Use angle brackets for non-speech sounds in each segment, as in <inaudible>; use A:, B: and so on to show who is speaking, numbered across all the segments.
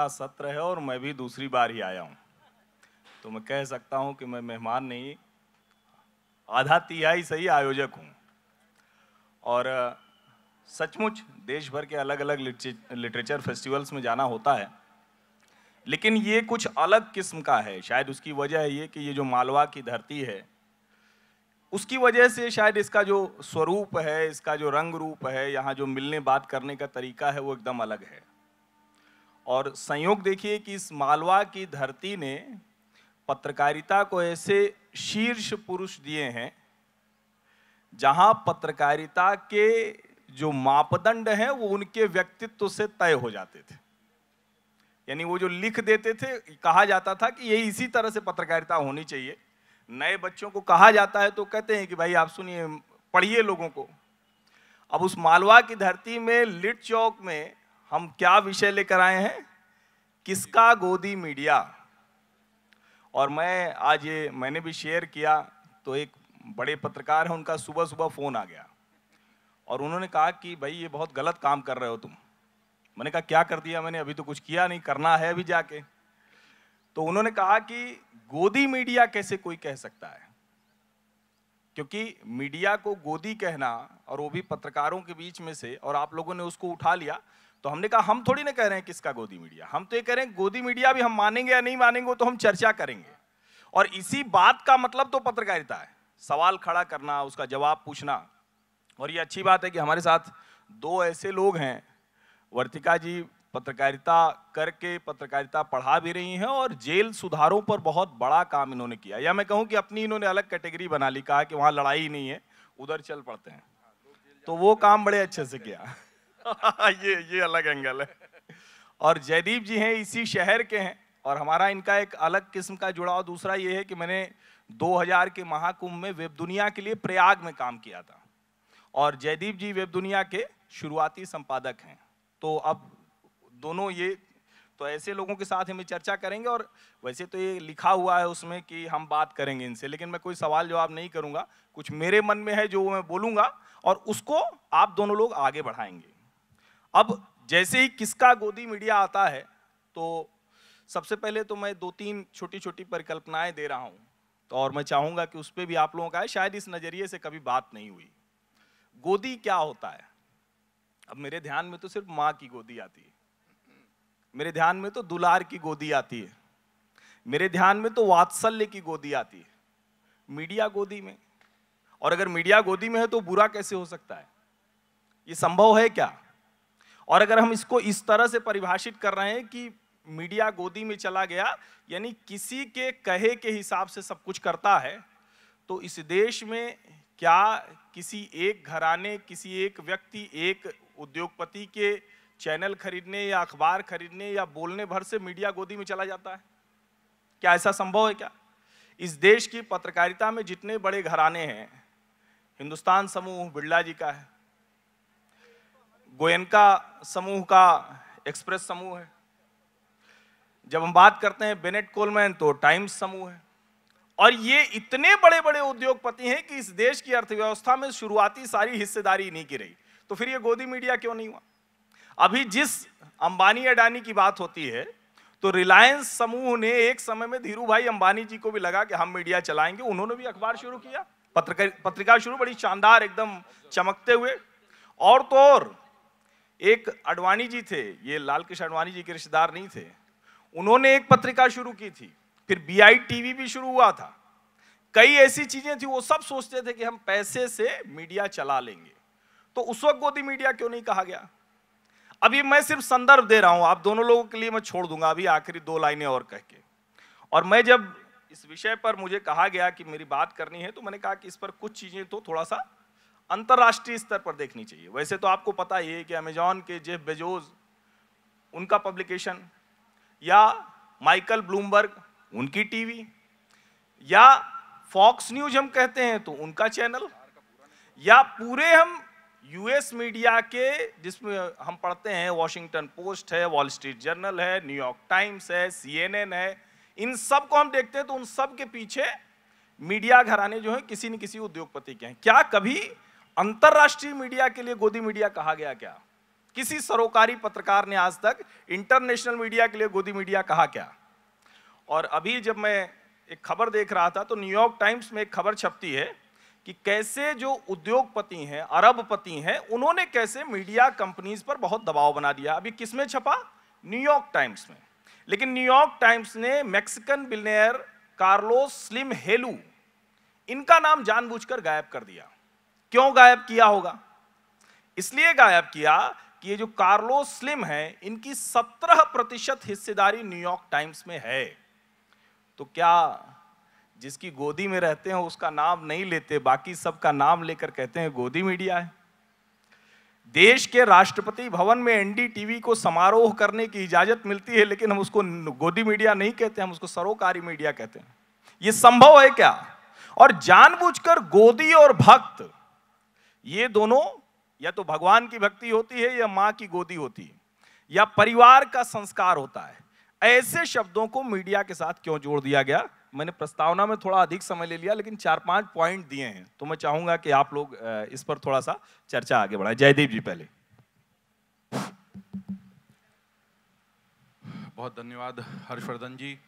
A: मेरा सत्र है और मैं भी दूसरी बार ही आया हूँ तो मैं कह सकता हूँ कि मैं मेहमान नहीं आधा तिहाई सही आयोजक हूँ और सचमुच देश भर के अलग अलग लिटरेचर फेस्टिवल्स में जाना होता है लेकिन ये कुछ अलग किस्म का है शायद उसकी वजह ये कि ये जो मालवा की धरती है उसकी वजह से शायद इसका जो स्वरूप है इसका जो रंग रूप है यहाँ जो मिलने बात करने का तरीका है वो एकदम अलग है और संयोग देखिए कि इस मालवा की धरती ने पत्रकारिता को ऐसे शीर्ष पुरुष दिए हैं जहां पत्रकारिता के जो मापदंड हैं वो उनके व्यक्तित्व से तय हो जाते थे यानी वो जो लिख देते थे कहा जाता था कि ये इसी तरह से पत्रकारिता होनी चाहिए नए बच्चों को कहा जाता है तो कहते हैं कि भाई आप सुनिए पढ़िए लोगों को अब उस मालवा की धरती में लिट चौक में हम क्या विषय लेकर आए हैं किसका गोदी मीडिया और मैं आज ये मैंने भी शेयर किया तो एक बड़े पत्रकार हैं उनका सुबह सुबह फ़ोन आ गया और उन्होंने कहा कि भाई ये बहुत गलत काम कर रहे हो तुम मैंने कहा क्या कर दिया मैंने अभी तो कुछ किया नहीं करना है अभी जाके तो उन्होंने कहा कि गोदी मीडिया कैसे कोई कह सकता है क्योंकि मीडिया को गोदी कहना और वो भी पत्रकारों के बीच में से और आप लोगों ने उसको उठा लिया तो हमने कहा हम थोड़ी ना कह रहे हैं किसका गोदी मीडिया हम तो ये कह रहे हैं गोदी मीडिया भी हम मानेंगे या नहीं मानेंगे तो हम चर्चा करेंगे और इसी बात का मतलब तो पत्रकारिता है सवाल खड़ा करना उसका जवाब पूछना और ये अच्छी बात है कि हमारे साथ दो ऐसे लोग हैं वर्तिका जी पत्रकारिता करके पत्रकारिता पढ़ा भी रही हैं और जेल सुधारों पर बहुत बड़ा काम इन्होंने किया या मैं कहूं कि अपनी इन्होंने अलग कैटेगरी बना ली कहा कि वहां लड़ाई नहीं है उधर चल पड़ते हैं तो वो काम बड़े अच्छे से किया <laughs> ये ये अलग एंगल है और जयदीप जी हैं इसी शहर के हैं और हमारा इनका एक अलग किस्म का जुड़ाव दूसरा ये है कि मैंने 2000 के महाकुंभ में वेब दुनिया के लिए प्रयाग में काम किया था और जयदीप जी वेब दुनिया के शुरुआती संपादक हैं तो अब दोनों ये तो ऐसे लोगों के साथ हमें चर्चा करेंगे और वैसे तो ये लिखा हुआ है उसमें कि हम बात करेंगे इनसे लेकिन मैं कोई सवाल जवाब नहीं करूँगा कुछ मेरे मन में है जो मैं बोलूँगा और उसको आप दोनों लोग आगे बढ़ाएंगे अब जैसे ही किसका गोदी मीडिया आता है तो सबसे पहले तो मैं दो तीन छोटी छोटी परिकल्पनाएं दे रहा हूं तो और मैं चाहूंगा कि उस पर भी आप लोगों का है शायद इस नज़रिए से कभी बात नहीं हुई गोदी क्या होता है अब मेरे ध्यान में तो सिर्फ माँ की गोदी आती है मेरे ध्यान में तो दुलार की गोदी आती है मेरे ध्यान में तो वात्सल्य की गोदी आती है मीडिया गोदी में और अगर मीडिया गोदी में है तो बुरा कैसे हो सकता है ये संभव है क्या और अगर हम इसको इस तरह से परिभाषित कर रहे हैं कि मीडिया गोदी में चला गया यानी किसी के कहे के हिसाब से सब कुछ करता है तो इस देश में क्या किसी एक घराने किसी एक व्यक्ति एक उद्योगपति के चैनल खरीदने या अखबार खरीदने या बोलने भर से मीडिया गोदी में चला जाता है क्या ऐसा संभव है क्या इस देश की पत्रकारिता में जितने बड़े घराने हैं हिंदुस्तान समूह बिरला जी का है गोयनका समूह का एक्सप्रेस समूह है जब हम बात करते हैं बेनेट कोलमैन तो टाइम्स समूह है और ये इतने बड़े बड़े उद्योगपति हैं कि इस देश की अर्थव्यवस्था में शुरुआती सारी हिस्सेदारी नहीं की रही तो फिर ये गोदी मीडिया क्यों नहीं हुआ अभी जिस अंबानी अडानी की बात होती है तो रिलायंस समूह ने एक समय में धीरू भाई अंबानी जी को भी लगा कि हम मीडिया चलाएंगे उन्होंने भी अखबार शुरू किया पत्रिका शुरू बड़ी शानदार एकदम चमकते हुए और तो और एक अडवाणी जी थे ये लाल कृष्ण अडवाणी जी के रिश्तेदार नहीं थे उन्होंने एक पत्रिका शुरू की थी फिर बी आई भी शुरू हुआ था कई ऐसी चीजें थी वो सब सोचते थे कि हम पैसे से मीडिया चला लेंगे तो उस वक्त गोदी मीडिया क्यों नहीं कहा गया अभी मैं सिर्फ संदर्भ दे रहा हूं आप दोनों लोगों के लिए मैं छोड़ दूंगा अभी आखिरी दो लाइनें और कह के और मैं जब इस विषय पर मुझे कहा गया कि मेरी बात करनी है तो मैंने कहा कि इस पर कुछ चीजें तो थोड़ा सा अंतर्राष्ट्रीय स्तर पर देखनी चाहिए वैसे तो आपको पता ही है कि अमेजॉन के जेफ बेजोज उनका पब्लिकेशन या माइकल ब्लूमबर्ग उनकी टीवी या फॉक्स न्यूज हम कहते हैं तो उनका चैनल या पूरे हम यूएस मीडिया के जिसमें हम पढ़ते हैं वॉशिंगटन पोस्ट है वॉल स्ट्रीट जर्नल है न्यूयॉर्क टाइम्स है सीएनएन है इन सब को हम देखते हैं तो उन सब के पीछे मीडिया घराने जो है किसी न किसी उद्योगपति के हैं क्या कभी अंतर्राष्ट्रीय मीडिया के लिए गोदी मीडिया कहा गया क्या किसी सरोकारी पत्रकार ने आज तक इंटरनेशनल मीडिया के लिए गोदी मीडिया कहा क्या और अभी जब मैं एक खबर देख रहा था तो न्यूयॉर्क टाइम्स में एक खबर छपती है कि कैसे जो उद्योगपति हैं अरबपति हैं उन्होंने कैसे मीडिया कंपनीज पर बहुत दबाव बना दिया अभी किस में छपा न्यूयॉर्क टाइम्स में लेकिन न्यूयॉर्क टाइम्स ने Mexican billionaire Carlos Slim Helu इनका नाम जानबूझकर गायब कर दिया क्यों गायब किया होगा इसलिए गायब किया कि ये जो कार्लो स्लिम है इनकी 17 प्रतिशत हिस्सेदारी न्यूयॉर्क टाइम्स में है तो क्या जिसकी गोदी में रहते हैं उसका नाम नहीं लेते बाकी सबका नाम लेकर कहते हैं गोदी मीडिया है देश के राष्ट्रपति भवन में एनडीटीवी को समारोह करने की इजाजत मिलती है लेकिन हम उसको गोदी मीडिया नहीं कहते हम उसको सरोकारी मीडिया कहते हैं यह संभव है क्या और जानबूझकर गोदी और भक्त ये दोनों या तो भगवान की भक्ति होती है या माँ की गोदी होती है या परिवार का संस्कार होता है ऐसे शब्दों को मीडिया के साथ क्यों जोड़ दिया गया मैंने प्रस्तावना में थोड़ा अधिक समय ले लिया लेकिन चार पांच पॉइंट दिए हैं तो मैं चाहूंगा कि आप लोग इस पर थोड़ा सा चर्चा आगे बढ़ाए जयदेव जी पहले
B: बहुत धन्यवाद हर्षवर्धन जी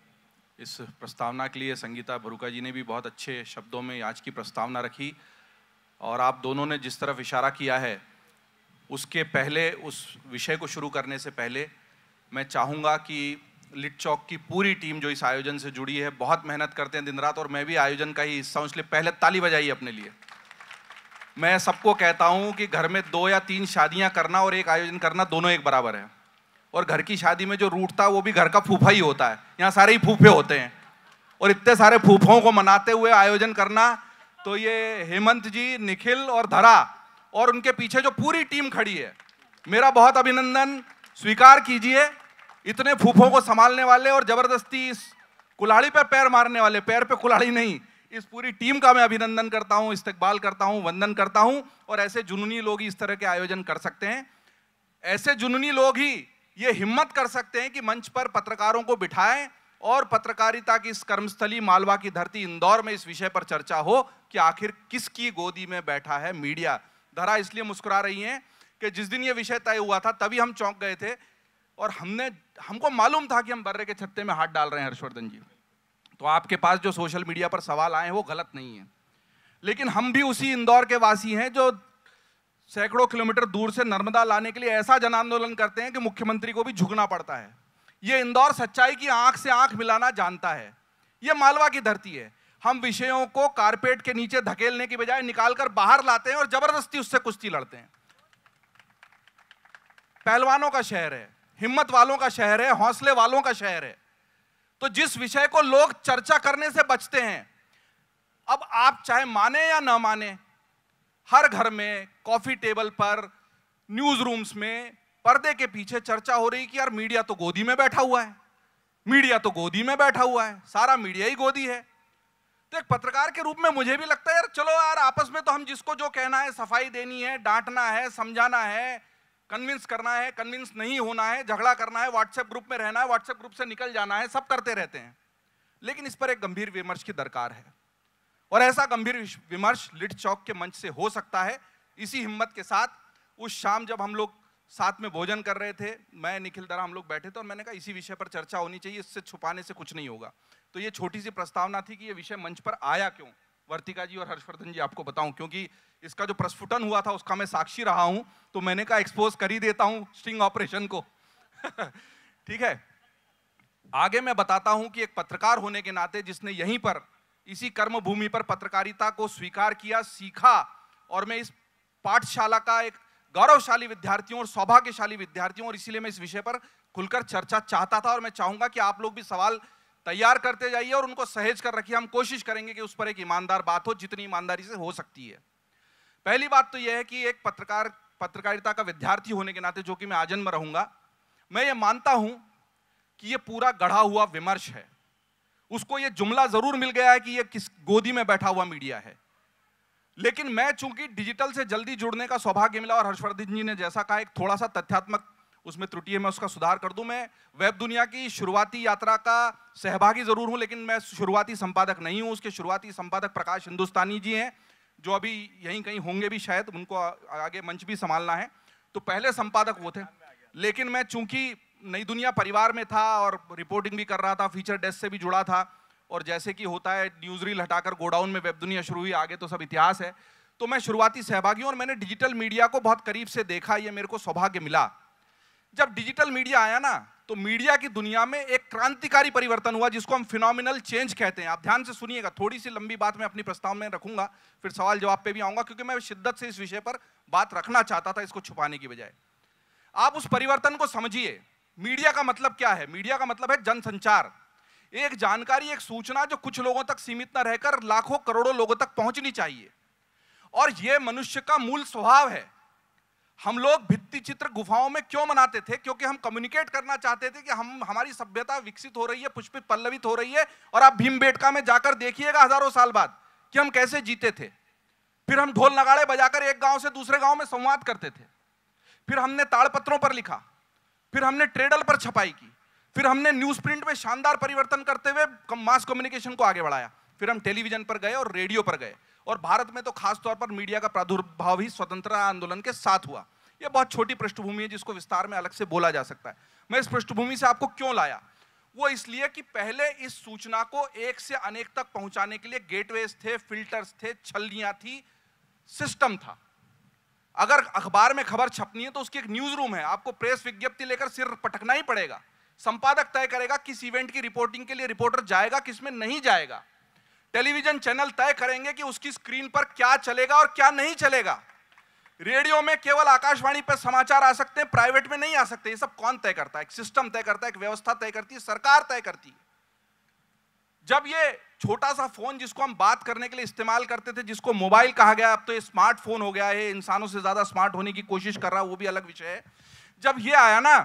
B: इस प्रस्तावना के लिए संगीता भरूका जी ने भी बहुत अच्छे शब्दों में आज की प्रस्तावना रखी और आप दोनों ने जिस तरफ इशारा किया है उसके पहले उस विषय को शुरू करने से पहले मैं चाहूँगा कि लिट चौक की पूरी टीम जो इस आयोजन से जुड़ी है बहुत मेहनत करते हैं दिन रात और मैं भी आयोजन का ही हिस्सा हूँ इसलिए पहले ताली बजाइए अपने लिए मैं सबको कहता हूँ कि घर में दो या तीन शादियाँ करना और एक आयोजन करना दोनों एक बराबर है और घर की शादी में जो रूटता है वो भी घर का फूफा ही होता है यहाँ सारे ही फूफे होते हैं और इतने सारे फूफों को मनाते हुए आयोजन करना तो ये हेमंत जी निखिल और धरा और उनके पीछे जो पूरी टीम खड़ी है मेरा बहुत अभिनंदन स्वीकार कीजिए इतने फूफों को संभालने वाले और जबरदस्ती इस कुल्हाड़ी पर पैर मारने वाले पैर पे कुल्हाड़ी नहीं इस पूरी टीम का मैं अभिनंदन करता हूँ इस्तेकबाल करता हूँ वंदन करता हूँ और ऐसे जुनूनी लोग ही इस तरह के आयोजन कर सकते हैं ऐसे जुनूनी लोग ही ये हिम्मत कर सकते हैं कि मंच पर पत्रकारों को बिठाएं और पत्रकारिता की इस कर्मस्थली मालवा की धरती इंदौर में इस विषय पर चर्चा हो कि आखिर किसकी गोदी में बैठा है मीडिया धरा इसलिए मुस्कुरा रही है कि जिस दिन ये विषय तय हुआ था तभी हम चौंक गए थे और हमने हमको मालूम था कि हम बर्रे के छत्ते में हाथ डाल रहे हैं हर्षवर्धन जी तो आपके पास जो सोशल मीडिया पर सवाल आए हैं वो गलत नहीं है लेकिन हम भी उसी इंदौर के वासी हैं जो सैकड़ों किलोमीटर दूर से नर्मदा लाने के लिए ऐसा जन आंदोलन करते हैं कि मुख्यमंत्री को भी झुकना पड़ता है ये इंदौर सच्चाई की आंख से आंख मिलाना जानता है ये मालवा की धरती है हम विषयों को कारपेट के नीचे धकेलने की बजाय निकालकर बाहर लाते हैं और जबरदस्ती उससे कुश्ती लड़ते हैं पहलवानों का शहर है हिम्मत वालों का शहर है हौसले वालों का शहर है तो जिस विषय को लोग चर्चा करने से बचते हैं अब आप चाहे माने या ना माने हर घर में कॉफी टेबल पर न्यूज रूम्स में पर्दे के पीछे चर्चा हो रही कि यार मीडिया तो गोदी में बैठा हुआ है मीडिया तो गोदी में बैठा हुआ है सारा मीडिया ही गोदी है तो एक पत्रकार के रूप में मुझे भी लगता है यार चलो यार आपस में तो हम जिसको जो कहना है सफाई देनी है डांटना है समझाना है कन्विंस करना है कन्विंस नहीं होना है झगड़ा करना है व्हाट्सएप ग्रुप में रहना है व्हाट्सएप ग्रुप से निकल जाना है सब करते रहते हैं लेकिन इस पर एक गंभीर विमर्श की दरकार है और ऐसा गंभीर विमर्श लिट चौक के मंच से हो सकता है इसी हिम्मत के साथ उस शाम जब हम लोग साथ में भोजन कर रहे थे मैं निखिल दरा हम लोग बैठे थे और मैंने कहा इसी विषय पर चर्चा होनी चाहिए इससे छुपाने से कुछ नहीं होगा तो ये छोटी सी प्रस्तावना थी कि ये विषय मंच पर आया क्यों वर्तिका जी और हर्षवर्धन जी आपको बताऊं क्योंकि इसका जो प्रस्फुटन हुआ था उसका मैं साक्षी रहा हूं तो मैंने कहा एक्सपोज कर ही देता हूं स्टिंग ऑपरेशन को <laughs> ठीक है आगे मैं बताता हूं कि एक पत्रकार होने के नाते जिसने यहीं पर इसी कर्म भूमि पर पत्रकारिता को स्वीकार किया सीखा और मैं इस पाठशाला का एक गौरवशाली विद्यार्थियों और सौभाग्यशाली विद्यार्थियों और इसीलिए मैं इस विषय पर खुलकर चर्चा चाहता था और मैं चाहूंगा कि आप लोग भी सवाल तैयार करते जाइए और उनको सहेज कर रखिए हम कोशिश करेंगे कि उस पर एक ईमानदार बात हो जितनी ईमानदारी से हो सकती है पहली बात तो यह है कि एक पत्रकार पत्रकारिता का विद्यार्थी होने के नाते जो कि मैं आजन्म रहूंगा मैं ये मानता हूं कि ये पूरा गढ़ा हुआ विमर्श है उसको ये जुमला ज़रूर मिल गया है कि ये किस गोदी में बैठा हुआ मीडिया है लेकिन मैं चूंकि डिजिटल से जल्दी जुड़ने का सौभाग्य मिला और हर्षवर्धन जी ने जैसा कहा एक थोड़ा सा तथ्यात्मक उसमें त्रुटि है मैं उसका सुधार कर दूं मैं वेब दुनिया की शुरुआती यात्रा का सहभागी जरूर हूं लेकिन मैं शुरुआती संपादक नहीं हूं उसके शुरुआती संपादक प्रकाश हिंदुस्तानी जी हैं जो अभी यहीं कहीं होंगे भी शायद उनको आगे मंच भी संभालना है तो पहले संपादक वो थे लेकिन मैं चूंकि नई दुनिया परिवार में था और रिपोर्टिंग भी कर रहा था फीचर डेस्क से भी जुड़ा था और जैसे कि होता है न्यूज रील हटाकर गोडाउन में वेब दुनिया शुरू हुई आगे तो सब इतिहास है तो मैं शुरुआती सहभागी हूं और मैंने डिजिटल मीडिया को बहुत करीब से देखा ये मेरे को सौभाग्य मिला जब डिजिटल मीडिया आया ना तो मीडिया की दुनिया में एक क्रांतिकारी परिवर्तन हुआ जिसको हम फिनोमिनल चेंज कहते हैं आप ध्यान से सुनिएगा थोड़ी सी लंबी बात मैं अपनी प्रस्ताव में रखूंगा फिर सवाल जवाब पे भी आऊंगा क्योंकि मैं शिद्दत से इस विषय पर बात रखना चाहता था इसको छुपाने की बजाय आप उस परिवर्तन को समझिए मीडिया का मतलब क्या है मीडिया का मतलब है जनसंचार एक जानकारी एक सूचना जो कुछ लोगों तक सीमित न रहकर लाखों करोड़ों लोगों तक पहुंचनी चाहिए और यह मनुष्य का मूल स्वभाव है हम लोग भित्ति चित्र गुफाओं में क्यों मनाते थे क्योंकि हम कम्युनिकेट करना चाहते थे कि हम हमारी सभ्यता विकसित हो रही है पुष्पित पल्लवित हो रही है और आप बेटका में जाकर देखिएगा हजारों साल बाद कि हम कैसे जीते थे फिर हम ढोल नगाड़े बजाकर एक गांव से दूसरे गांव में संवाद करते थे फिर हमने ताड़पत्रों पर लिखा फिर हमने ट्रेडल पर छपाई की फिर हमने न्यूज प्रिंट में शानदार परिवर्तन करते हुए मास कम्युनिकेशन को आगे बढ़ाया फिर हम टेलीविजन पर गए और रेडियो पर गए और भारत में तो खासतौर पर मीडिया का प्रादुर्भाव ही स्वतंत्रता आंदोलन के साथ हुआ यह बहुत छोटी पृष्ठभूमि है जिसको विस्तार में अलग से बोला जा सकता है मैं इस पृष्ठभूमि से आपको क्यों लाया वो इसलिए कि पहले इस सूचना को एक से अनेक तक पहुंचाने के लिए गेटवेज थे फिल्टर्स थे छलियां थी सिस्टम था अगर अखबार में खबर छपनी है तो उसकी एक न्यूज रूम है आपको प्रेस विज्ञप्ति लेकर सिर पटकना ही पड़ेगा संपादक तय करेगा किस इवेंट की रिपोर्टिंग के लिए रिपोर्टर जाएगा किस में नहीं जाएगा टेलीविजन चैनल तय करेंगे कि उसकी स्क्रीन पर क्या चलेगा और क्या नहीं चलेगा रेडियो में केवल आकाशवाणी पर समाचार आ सकते हैं प्राइवेट में नहीं आ सकते ये सब कौन तय करता है एक सिस्टम तय करता है एक व्यवस्था तय करती है सरकार तय करती है जब ये छोटा सा फोन जिसको हम बात करने के लिए इस्तेमाल करते थे जिसको मोबाइल कहा गया अब तो ये स्मार्टफोन हो गया है इंसानों से ज्यादा स्मार्ट होने की कोशिश कर रहा है वो भी अलग विषय है जब ये आया ना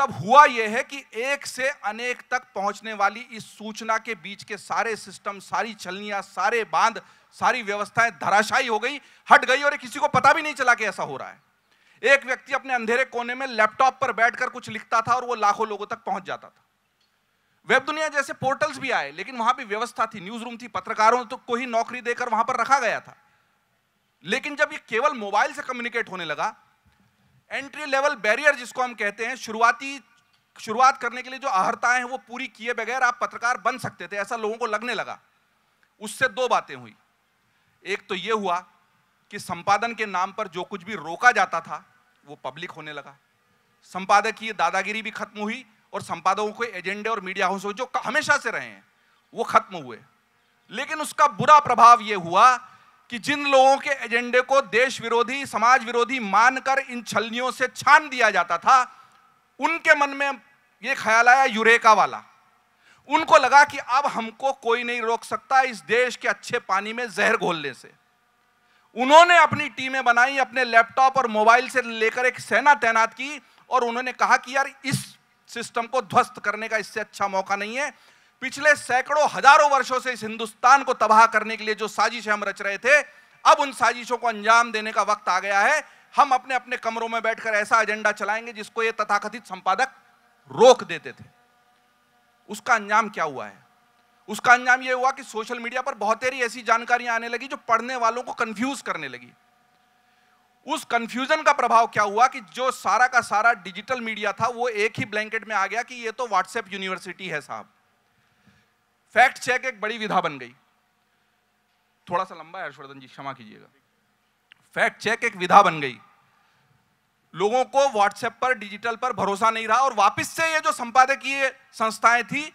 B: तब हुआ यह है कि एक से अनेक तक पहुंचने वाली इस सूचना के बीच के सारे सिस्टम सारी छलनियां सारे बांध सारी व्यवस्थाएं धराशायी हो गई हट गई और किसी को पता भी नहीं चला कि ऐसा हो रहा है एक व्यक्ति अपने अंधेरे कोने में लैपटॉप पर बैठकर कुछ लिखता था और वो लाखों लोगों तक पहुंच जाता था वेब दुनिया जैसे पोर्टल्स भी आए लेकिन वहां भी व्यवस्था थी न्यूज रूम थी पत्रकारों तो को ही नौकरी देकर वहां पर रखा गया था लेकिन जब ये केवल मोबाइल से कम्युनिकेट होने लगा एंट्री लेवल बैरियर जिसको हम कहते हैं शुरुआती शुरुआत करने के लिए जो आहरताएं हैं वो पूरी किए बगैर आप पत्रकार बन सकते थे ऐसा लोगों को लगने लगा उससे दो बातें हुई एक तो ये हुआ कि संपादन के नाम पर जो कुछ भी रोका जाता था वो पब्लिक होने लगा संपादकीय दादागिरी भी खत्म हुई और संपादकों के एजेंडे और मीडिया हाउस जो हमेशा से रहे हैं वो खत्म हुए लेकिन उसका बुरा प्रभाव ये हुआ कि जिन लोगों के एजेंडे को देश विरोधी समाज विरोधी मानकर इन छलनियों से छान दिया जाता था उनके मन में ये ख्याल आया यूरेका वाला उनको लगा कि अब हमको कोई नहीं रोक सकता इस देश के अच्छे पानी में जहर घोलने से उन्होंने अपनी टीमें बनाई अपने लैपटॉप और मोबाइल से लेकर एक सेना तैनात की और उन्होंने कहा कि यार इस सिस्टम को ध्वस्त करने का इससे अच्छा मौका नहीं है पिछले सैकड़ों हजारों वर्षों से इस हिंदुस्तान को तबाह करने के लिए जो साजिश हम रच रहे थे अब उन साजिशों को अंजाम देने का वक्त आ गया है हम अपने अपने कमरों में बैठकर ऐसा एजेंडा चलाएंगे जिसको ये तथाकथित संपादक रोक देते थे उसका अंजाम क्या हुआ है उसका अंजाम यह हुआ कि सोशल मीडिया पर बहुत तेरी ऐसी जानकारियां आने लगी जो पढ़ने वालों को कंफ्यूज करने लगी उस कंफ्यूजन का प्रभाव क्या हुआ कि जो सारा का सारा डिजिटल मीडिया था वो एक ही ब्लैंकेट में आ गया कि ये तो व्हाट्सएप यूनिवर्सिटी है साहब फैक्ट चेक एक बड़ी विधा बन गई थोड़ा सा लंबा है हर्षवर्धन जी क्षमा कीजिएगा फैक्ट चेक एक विधा बन गई लोगों को व्हाट्सएप पर डिजिटल पर भरोसा नहीं रहा और वापस से ये जो संपादकीय संस्थाएं थी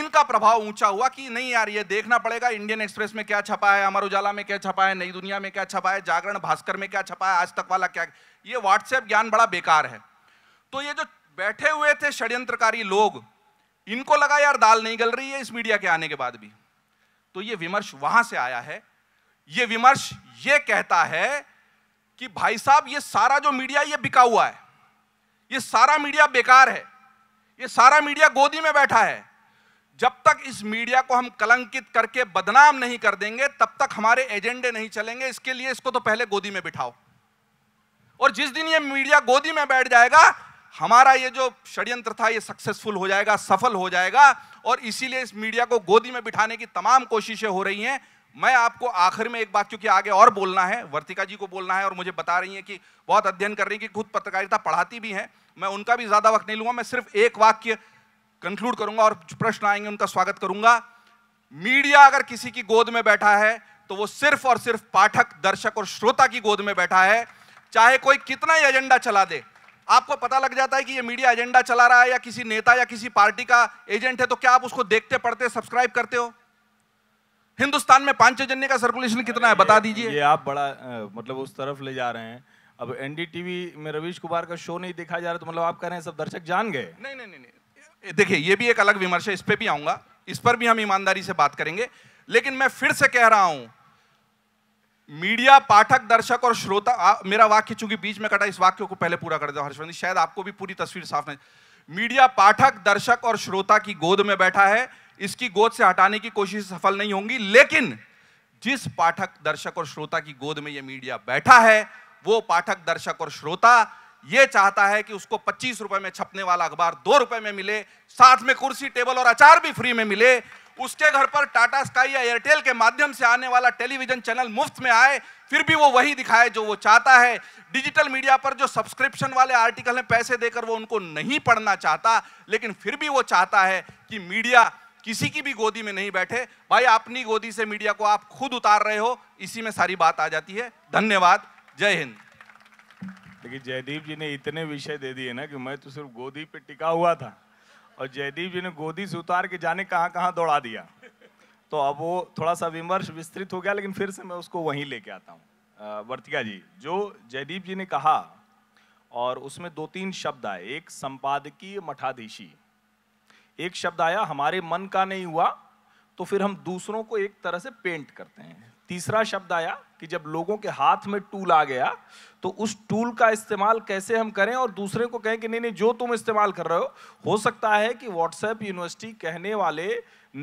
B: इनका प्रभाव ऊंचा हुआ कि नहीं यार ये देखना पड़ेगा इंडियन एक्सप्रेस में क्या छपा है अमर उजाला में क्या छपा है नई दुनिया में क्या छपा है जागरण भास्कर में क्या छपा है आज तक वाला क्या ये व्हाट्सएप ज्ञान बड़ा बेकार है तो ये जो बैठे हुए थे षड्यंत्रकारी लोग इनको लगा यार दाल नहीं गल रही है इस मीडिया के आने के बाद भी तो ये विमर्श वहां से आया है ये विमर्श ये कहता है कि भाई साहब ये सारा जो मीडिया ये बिका हुआ है ये सारा मीडिया बेकार है ये सारा मीडिया गोदी में बैठा है जब तक इस मीडिया को हम कलंकित करके बदनाम नहीं कर देंगे तब तक हमारे एजेंडे नहीं चलेंगे इसके लिए इसको तो पहले गोदी में बिठाओ और जिस दिन ये मीडिया गोदी में बैठ जाएगा हमारा ये जो षड्यंत्र था ये सक्सेसफुल हो जाएगा सफल हो जाएगा और इसीलिए इस मीडिया को गोदी में बिठाने की तमाम कोशिशें हो रही हैं मैं आपको आखिर में एक बात क्योंकि आगे और बोलना है वर्तिका जी को बोलना है और मुझे बता रही हैं कि बहुत अध्ययन कर रही हैं कि खुद पत्रकारिता पढ़ाती भी हैं मैं उनका भी ज़्यादा वक्त नहीं लूँगा मैं सिर्फ एक वाक्य कंक्लूड करूँगा और प्रश्न आएंगे उनका स्वागत करूँगा मीडिया अगर किसी की गोद में बैठा है तो वो सिर्फ और सिर्फ पाठक दर्शक और श्रोता की गोद में बैठा है चाहे कोई कितना ही एजेंडा चला दे आपको पता लग जाता है कि ये मीडिया एजेंडा चला रहा है या किसी नेता या किसी पार्टी का एजेंट है तो क्या आप उसको देखते पढ़ते सब्सक्राइब करते हो हिंदुस्तान में पांचजन्य का सर्कुलेशन कितना है
A: बता दीजिए ये आप बड़ा मतलब उस तरफ ले जा रहे हैं अब एनडीटीवी में रवीश कुमार का
B: शो नहीं देखा जा रहा तो मतलब आप कह रहे हैं सब दर्शक जान गए नहीं नहीं नहीं, नहीं। देखिए ये भी एक अलग विमर्श है इस पर भी आऊंगा इस पर भी हम ईमानदारी से बात करेंगे लेकिन मैं फिर से कह रहा हूं मीडिया पाठक दर्शक और श्रोता आ, मेरा वाक्य चूंकि बीच में कटा इस वाक्य को पहले पूरा कर दो हर्षवर्धन शायद आपको भी पूरी तस्वीर साफ नहीं मीडिया पाठक दर्शक और श्रोता की गोद में बैठा है इसकी गोद से हटाने की कोशिश सफल नहीं होंगी लेकिन जिस पाठक दर्शक और श्रोता की गोद में यह मीडिया बैठा है वो पाठक दर्शक और श्रोता ये चाहता है कि उसको पच्चीस रुपए में छपने वाला अखबार दो रुपए में मिले साथ में कुर्सी टेबल और अचार भी फ्री में मिले उसके घर पर टाटा स्काई या एयरटेल के माध्यम से आने वाला टेलीविजन चैनल मुफ्त में आए फिर भी वो वही दिखाए जो वो चाहता है डिजिटल मीडिया पर जो सब्सक्रिप्शन वाले आर्टिकल हैं पैसे देकर वो उनको नहीं पढ़ना चाहता लेकिन फिर भी वो चाहता है कि मीडिया किसी की भी गोदी में नहीं बैठे भाई अपनी गोदी से मीडिया को आप खुद उतार रहे हो इसी में सारी बात आ जाती है
A: धन्यवाद जय हिंद देखिए जयदीप जी ने इतने विषय दे दिए ना कि मैं तो सिर्फ गोदी पे टिका हुआ था और जयदीप जी ने गोदी से उतार के जाने कहाँ कहाँ दौड़ा दिया तो अब वो थोड़ा सा विमर्श विस्तृत हो गया लेकिन फिर से मैं उसको वहीं लेके आता हूँ वर्तिका जी जो जयदीप जी ने कहा और उसमें दो तीन शब्द आए एक संपादकीय मठाधीशी एक शब्द आया हमारे मन का नहीं हुआ तो फिर हम दूसरों को एक तरह से पेंट करते हैं तीसरा शब्द आया कि जब लोगों के हाथ में टूल आ गया तो उस टूल का इस्तेमाल कैसे हम करें और दूसरे को कहें कि नहीं नहीं जो तुम इस्तेमाल कर रहे हो हो सकता है कि व्हाट्सएप यूनिवर्सिटी कहने वाले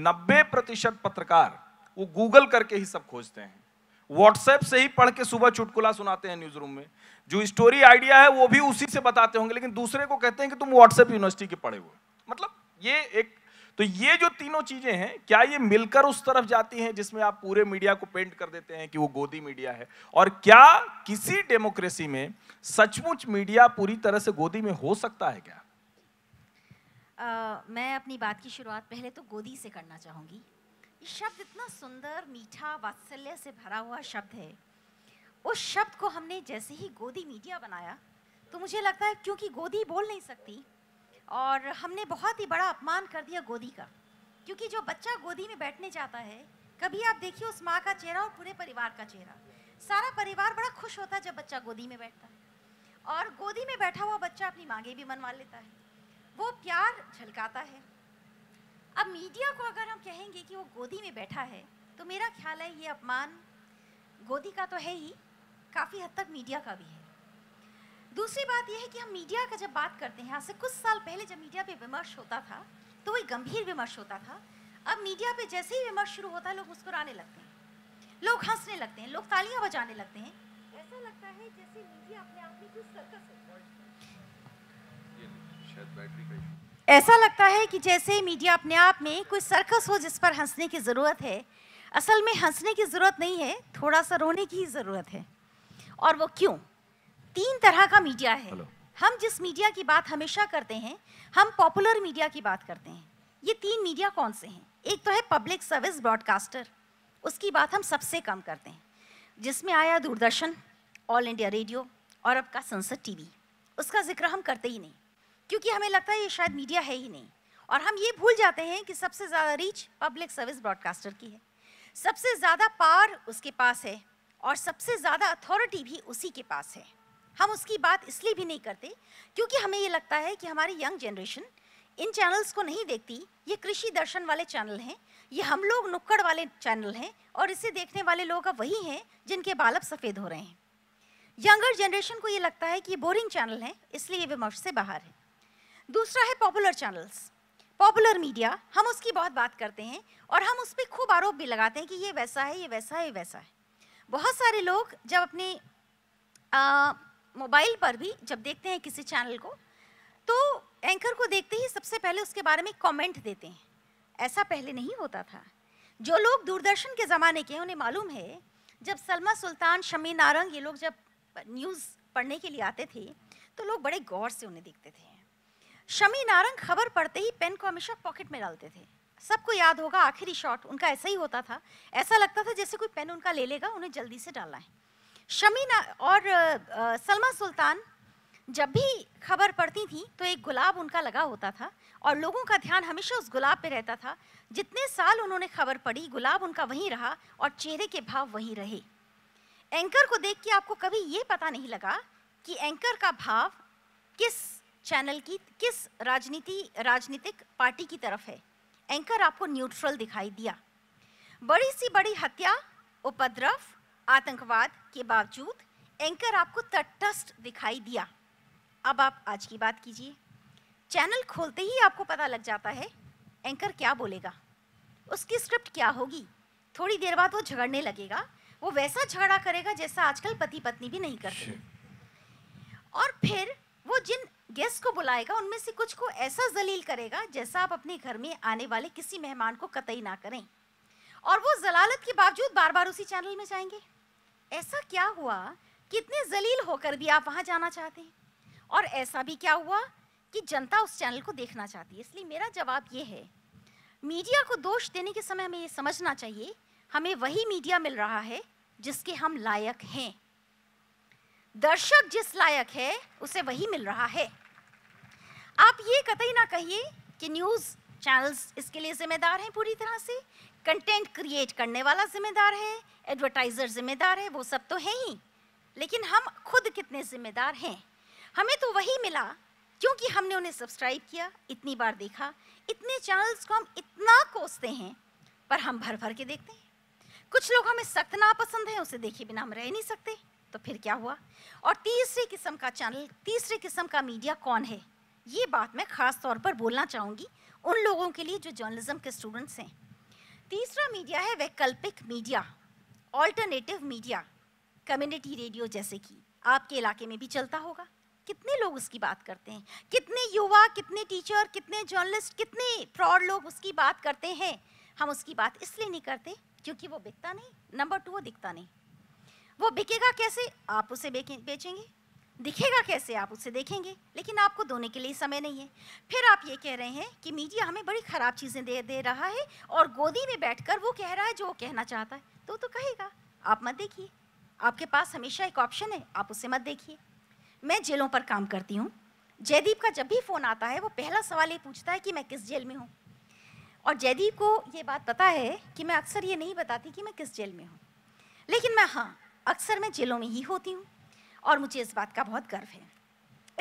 A: 90 प्रतिशत पत्रकार वो गूगल करके ही सब खोजते हैं व्हाट्सएप से ही पढ़ के सुबह चुटकुला सुनाते हैं न्यूज रूम में जो स्टोरी आइडिया है वो भी उसी से बताते होंगे लेकिन दूसरे को कहते हैं कि तुम व्हाट्सएप यूनिवर्सिटी के पढ़े हुए मतलब ये एक तो ये जो तीनों चीजें हैं क्या ये मिलकर उस तरफ जाती हैं जिसमें आप पूरे मीडिया को पेंट कर देते हैं कि वो गोदी मीडिया है और क्या किसी डेमोक्रेसी में सचमुच मीडिया पूरी तरह से गोदी में हो सकता है क्या
C: आ, मैं अपनी बात की शुरुआत पहले तो गोदी से करना चाहूंगी ये शब्द इतना सुंदर मीठा वात्सल्य से भरा हुआ शब्द है उस शब्द को हमने जैसे ही गोदी मीडिया बनाया तो मुझे लगता है क्योंकि गोदी बोल नहीं सकती और हमने बहुत ही बड़ा अपमान कर दिया गोदी का क्योंकि जो बच्चा गोदी में बैठने जाता है कभी आप देखिए उस माँ का चेहरा और पूरे परिवार का चेहरा सारा परिवार बड़ा खुश होता है जब बच्चा गोदी में बैठता है और गोदी में बैठा हुआ बच्चा अपनी मांगे भी मनवा लेता है वो प्यार झलकाता है अब मीडिया को अगर हम कहेंगे कि वो गोदी में बैठा है तो मेरा ख्याल है ये अपमान गोदी का तो है ही काफ़ी हद तक मीडिया का भी है दूसरी बात यह है कि हम मीडिया का जब बात करते हैं आज कुछ साल पहले जब मीडिया पे विमर्श होता था तो वही गंभीर विमर्श होता था अब मीडिया पे जैसे ही विमर्श शुरू होता है लोग मुस्कुराने लगते हैं लोग हंसने लगते हैं लोग तालियां बजाने लगते हैं ऐसा लगता है जैसे मीडिया अपने आप में कुछ सर्कस ऐसा लगता है कि जैसे मीडिया अपने आप में कोई सर्कस हो जिस पर हंसने की ज़रूरत है असल में हंसने की ज़रूरत नहीं है थोड़ा सा रोने की ही ज़रूरत है और वो क्यों तीन तरह का मीडिया है हम जिस मीडिया की बात हमेशा करते हैं हम पॉपुलर मीडिया की बात करते हैं ये तीन मीडिया कौन से हैं एक तो है पब्लिक सर्विस ब्रॉडकास्टर उसकी बात हम सबसे कम करते हैं जिसमें आया दूरदर्शन ऑल इंडिया रेडियो और अब का संसद टीवी उसका जिक्र हम करते ही नहीं क्योंकि हमें लगता है ये शायद मीडिया है ही नहीं और हम ये भूल जाते हैं कि सबसे ज़्यादा रीच पब्लिक सर्विस ब्रॉडकास्टर की है सबसे ज़्यादा पावर उसके पास है और सबसे ज़्यादा अथॉरिटी भी उसी के पास है हम उसकी बात इसलिए भी नहीं करते क्योंकि हमें ये लगता है कि हमारी यंग जनरेशन इन चैनल्स को नहीं देखती ये कृषि दर्शन वाले चैनल हैं ये हम लोग नुक्कड़ वाले चैनल हैं और इसे देखने वाले लोग अब वही हैं जिनके बाल अब सफ़ेद हो रहे हैं यंगर जनरेशन को ये लगता है कि ये बोरिंग चैनल हैं इसलिए ये विमर्श से बाहर है दूसरा है पॉपुलर चैनल्स पॉपुलर मीडिया हम उसकी बहुत बात करते हैं और हम उस पर खूब आरोप भी लगाते हैं कि ये वैसा है ये वैसा है ये वैसा है बहुत सारे लोग जब अपने मोबाइल पर भी जब देखते हैं किसी चैनल को तो एंकर को देखते ही सबसे पहले उसके बारे में कमेंट देते हैं ऐसा पहले नहीं होता था जो लोग दूरदर्शन के ज़माने के हैं उन्हें मालूम है जब सलमा सुल्तान शमी नारंग ये लोग जब न्यूज़ पढ़ने के लिए आते थे तो लोग बड़े गौर से उन्हें देखते थे शमी नारंग खबर पढ़ते ही पेन को हमेशा पॉकेट में डालते थे सबको याद होगा आखिरी शॉट उनका ऐसा ही होता था ऐसा लगता था जैसे कोई पेन उनका ले लेगा उन्हें जल्दी से डालना है शमीना और सलमा सुल्तान जब भी खबर पड़ती थी तो एक गुलाब उनका लगा होता था और लोगों का ध्यान हमेशा उस गुलाब पे रहता था जितने साल उन्होंने खबर पड़ी गुलाब उनका वहीं रहा और चेहरे के भाव वहीं रहे एंकर को देख के आपको कभी ये पता नहीं लगा कि एंकर का भाव किस चैनल की किस राजनीति राजनीतिक पार्टी की तरफ है एंकर आपको न्यूट्रल दिखाई दिया बड़ी सी बड़ी हत्या उपद्रव आतंकवाद के बावजूद एंकर आपको तटस्थ दिखाई दिया अब आप आज की बात कीजिए चैनल खोलते ही आपको पता लग जाता है एंकर क्या बोलेगा उसकी स्क्रिप्ट क्या होगी थोड़ी देर बाद वो झगड़ने लगेगा वो वैसा झगड़ा करेगा जैसा आजकल पति पत्नी भी नहीं करते अच्छा। और फिर वो जिन गेस्ट को बुलाएगा उनमें से कुछ को ऐसा जलील करेगा जैसा आप अपने घर में आने वाले किसी मेहमान को कतई ना करें और वो जलालत के बावजूद बार बार उसी चैनल में जाएंगे ऐसा क्या हुआ कि इतने जलील होकर भी आप वहां जाना चाहते हैं और ऐसा भी क्या हुआ कि जनता उस चैनल को देखना चाहती है इसलिए मेरा जवाब ये है मीडिया को दोष देने के समय हमें ये समझना चाहिए हमें वही मीडिया मिल रहा है जिसके हम लायक हैं दर्शक जिस लायक है उसे वही मिल रहा है आप ये कतई ना कहिए कि न्यूज़ चैनल्स इसके लिए जिम्मेदार हैं पूरी तरह से कंटेंट क्रिएट करने वाला जिम्मेदार है एडवर्टाइज़र जिम्मेदार है वो सब तो है ही लेकिन हम खुद कितने जिम्मेदार हैं हमें तो वही मिला क्योंकि हमने उन्हें सब्सक्राइब किया इतनी बार देखा इतने चैनल्स को हम इतना कोसते हैं पर हम भर भर के देखते हैं कुछ लोग हमें सख्त नापसंद है उसे देखे बिना हम रह नहीं सकते तो फिर क्या हुआ और तीसरे किस्म का चैनल तीसरे किस्म का मीडिया कौन है ये बात मैं ख़ास तौर पर बोलना चाहूँगी उन लोगों के लिए जो जर्नलिज्म के स्टूडेंट्स हैं तीसरा मीडिया है वैकल्पिक media alternative media community radio जैसे कि आपके इलाके में भी चलता होगा कितने लोग उसकी बात करते हैं कितने युवा कितने टीचर कितने जर्नलिस्ट कितने फ्रॉड लोग उसकी बात करते हैं हम उसकी बात इसलिए नहीं करते क्योंकि वो बिकता नहीं नंबर टू वो दिखता नहीं वो बिकेगा कैसे आप उसे बेचेंगे दिखेगा कैसे आप उसे देखेंगे लेकिन आपको दोने के लिए समय नहीं है फिर आप ये कह रहे हैं कि मीडिया हमें बड़ी ख़राब चीज़ें दे दे रहा है और गोदी में बैठकर वो कह रहा है जो वो कहना चाहता है तो तो कहेगा आप मत देखिए आपके पास हमेशा एक ऑप्शन है आप उसे मत देखिए मैं जेलों पर काम करती हूँ जयदीप का जब भी फ़ोन आता है वो पहला सवाल ये पूछता है कि मैं किस जेल में हूँ और जयदीप को ये बात पता है कि मैं अक्सर ये नहीं बताती कि मैं किस जेल में हूँ लेकिन मैं हाँ अक्सर मैं जेलों में ही होती हूँ और मुझे इस बात का बहुत गर्व है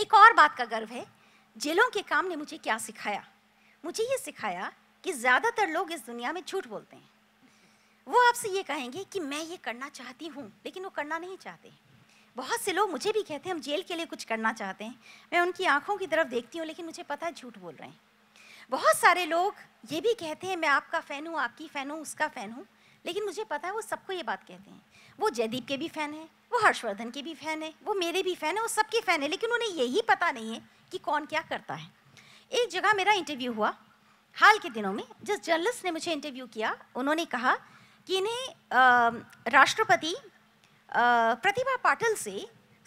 C: एक और बात का गर्व है जेलों के काम ने मुझे क्या सिखाया मुझे ये सिखाया कि ज़्यादातर लोग इस दुनिया में झूठ बोलते हैं वो आपसे ये कहेंगे कि मैं ये करना चाहती हूँ लेकिन वो करना नहीं चाहते बहुत से लोग मुझे भी कहते हैं हम जेल के लिए कुछ करना चाहते हैं मैं उनकी आँखों की तरफ देखती हूँ लेकिन मुझे पता है झूठ बोल रहे हैं बहुत सारे लोग ये भी कहते हैं मैं आपका फ़ैन हूँ आपकी फ़ैन हूँ उसका फ़ैन हूँ लेकिन मुझे पता है वो सबको ये बात कहते हैं वो जयदीप के भी फ़ैन है वो हर्षवर्धन के भी फ़ैन है वो मेरे भी फ़ैन है वो सबके फ़ैन है लेकिन उन्हें यही पता नहीं है कि कौन क्या करता है एक जगह मेरा इंटरव्यू हुआ हाल के दिनों में जिस जर्नलिस्ट ने मुझे इंटरव्यू किया उन्होंने कहा कि इन्हें राष्ट्रपति प्रतिभा पाटिल से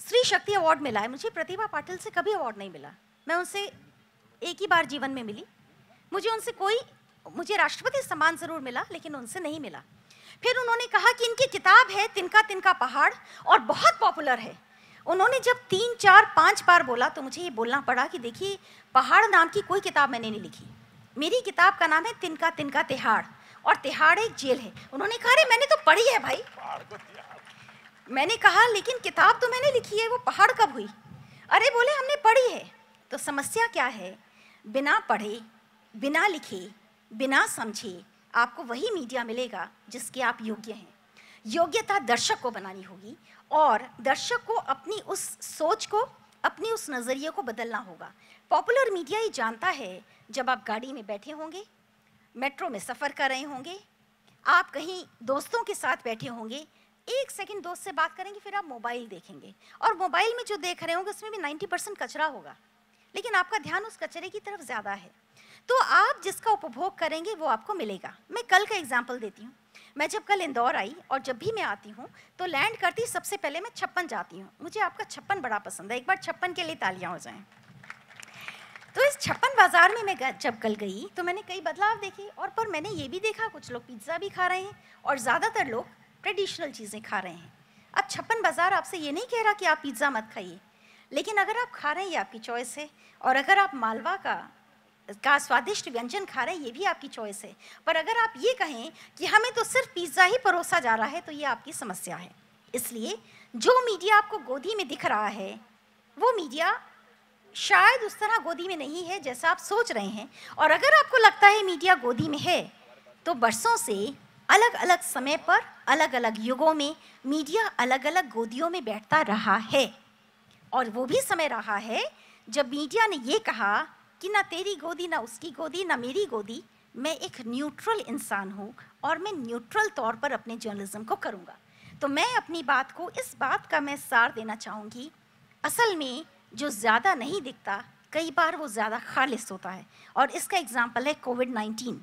C: श्री शक्ति अवार्ड मिला है मुझे प्रतिभा पाटिल से कभी अवार्ड नहीं मिला मैं उनसे एक ही बार जीवन में मिली मुझे उनसे कोई मुझे राष्ट्रपति सम्मान ज़रूर मिला लेकिन उनसे नहीं मिला फिर उन्होंने कहा कि इनकी किताब है तिनका तिनका पहाड़ और बहुत पॉपुलर है उन्होंने जब तीन चार पाँच बार बोला तो मुझे ये बोलना पड़ा कि देखिए पहाड़ नाम की कोई किताब मैंने नहीं लिखी मेरी किताब का नाम है तिनका तिनका तिहाड़ और तिहाड़ एक जेल है उन्होंने कहा अरे मैंने तो पढ़ी है भाई मैंने कहा लेकिन किताब तो मैंने लिखी है वो पहाड़ कब हुई अरे बोले हमने पढ़ी है तो समस्या क्या है बिना पढ़े बिना लिखे बिना समझे आपको वही मीडिया मिलेगा जिसके आप योग्य हैं योग्यता दर्शक को बनानी होगी और दर्शक को अपनी उस सोच को अपनी उस नज़रिए को बदलना होगा पॉपुलर मीडिया ये जानता है जब आप गाड़ी में बैठे होंगे मेट्रो में सफ़र कर रहे होंगे आप कहीं दोस्तों के साथ बैठे होंगे एक सेकंड दोस्त से बात करेंगे फिर आप मोबाइल देखेंगे और मोबाइल में जो देख रहे होंगे उसमें भी 90 परसेंट कचरा होगा लेकिन आपका ध्यान उस कचरे की तरफ ज़्यादा है तो आप जिसका उपभोग करेंगे वो आपको मिलेगा मैं कल का एग्जाम्पल देती हूँ मैं जब कल इंदौर आई और जब भी मैं आती हूँ तो लैंड करती सबसे पहले मैं छप्पन जाती हूँ मुझे आपका छप्पन बड़ा पसंद है एक बार छप्पन के लिए तालियाँ हो जाएँ तो इस छप्पन बाज़ार में मैं जब कल गई तो मैंने कई बदलाव देखे और पर मैंने ये भी देखा कुछ लोग पिज्ज़ा भी खा रहे हैं और ज़्यादातर लोग ट्रेडिशनल चीज़ें खा रहे हैं अब छप्पन बाज़ार आपसे ये नहीं कह रहा कि आप पिज़्ज़ा मत खाइए लेकिन अगर आप खा रहे हैं ये आपकी चॉइस है और अगर आप मालवा का का स्वादिष्ट व्यंजन खा रहे हैं ये भी आपकी चॉइस है पर अगर आप ये कहें कि हमें तो सिर्फ पिज़्ज़ा ही परोसा जा रहा है तो ये आपकी समस्या है इसलिए जो मीडिया आपको गोदी में दिख रहा है वो मीडिया शायद उस तरह गोदी में नहीं है जैसा आप सोच रहे हैं और अगर आपको लगता है मीडिया गोदी में है तो बरसों से अलग अलग समय पर अलग अलग युगों में मीडिया अलग अलग गोदियों में बैठता रहा है और वो भी समय रहा है जब मीडिया ने ये कहा कि ना तेरी गोदी ना उसकी गोदी ना मेरी गोदी मैं एक न्यूट्रल इंसान हूँ और मैं न्यूट्रल तौर पर अपने जर्नलिज्म को करूँगा तो मैं अपनी बात को इस बात का मैं सार देना चाहूँगी असल में जो ज़्यादा नहीं दिखता कई बार वो ज़्यादा खालिश होता है और इसका एग्ज़ाम्पल है कोविड नाइन्टीन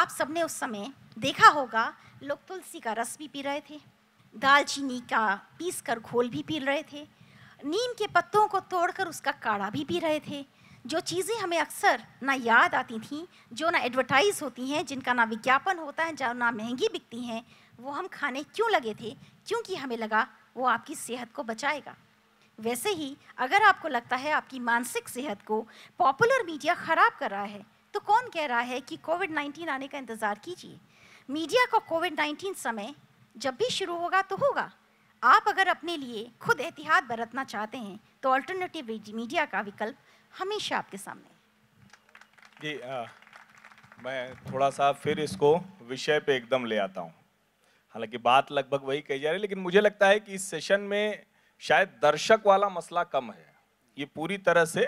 C: आप सबने उस समय देखा होगा लोग तुलसी का रस भी पी रहे थे दालचीनी का पीस कर घोल भी पी रहे थे नीम के पत्तों को तोड़कर उसका काढ़ा भी पी रहे थे जो चीज़ें हमें अक्सर ना याद आती थी जो ना एडवर्टाइज़ होती हैं जिनका ना विज्ञापन होता है जो ना महंगी बिकती हैं वो हम खाने क्यों लगे थे क्योंकि हमें लगा वो आपकी सेहत को बचाएगा वैसे ही अगर आपको लगता है आपकी मानसिक सेहत को पॉपुलर मीडिया ख़राब कर रहा है तो कौन कह रहा है कि कोविड 19 आने का इंतज़ार कीजिए मीडिया का कोविड 19 समय जब भी शुरू होगा तो होगा आप अगर अपने लिए खुद एहतियात बरतना चाहते हैं तो अल्टरनेटिव मीडिया का विकल्प हमेशा आपके सामने
A: जी आ, मैं थोड़ा सा फिर इसको विषय पे एकदम ले आता हूँ हालांकि बात लगभग वही कही जा रही है लेकिन मुझे लगता है कि इस सेशन में शायद दर्शक वाला मसला कम है ये पूरी तरह से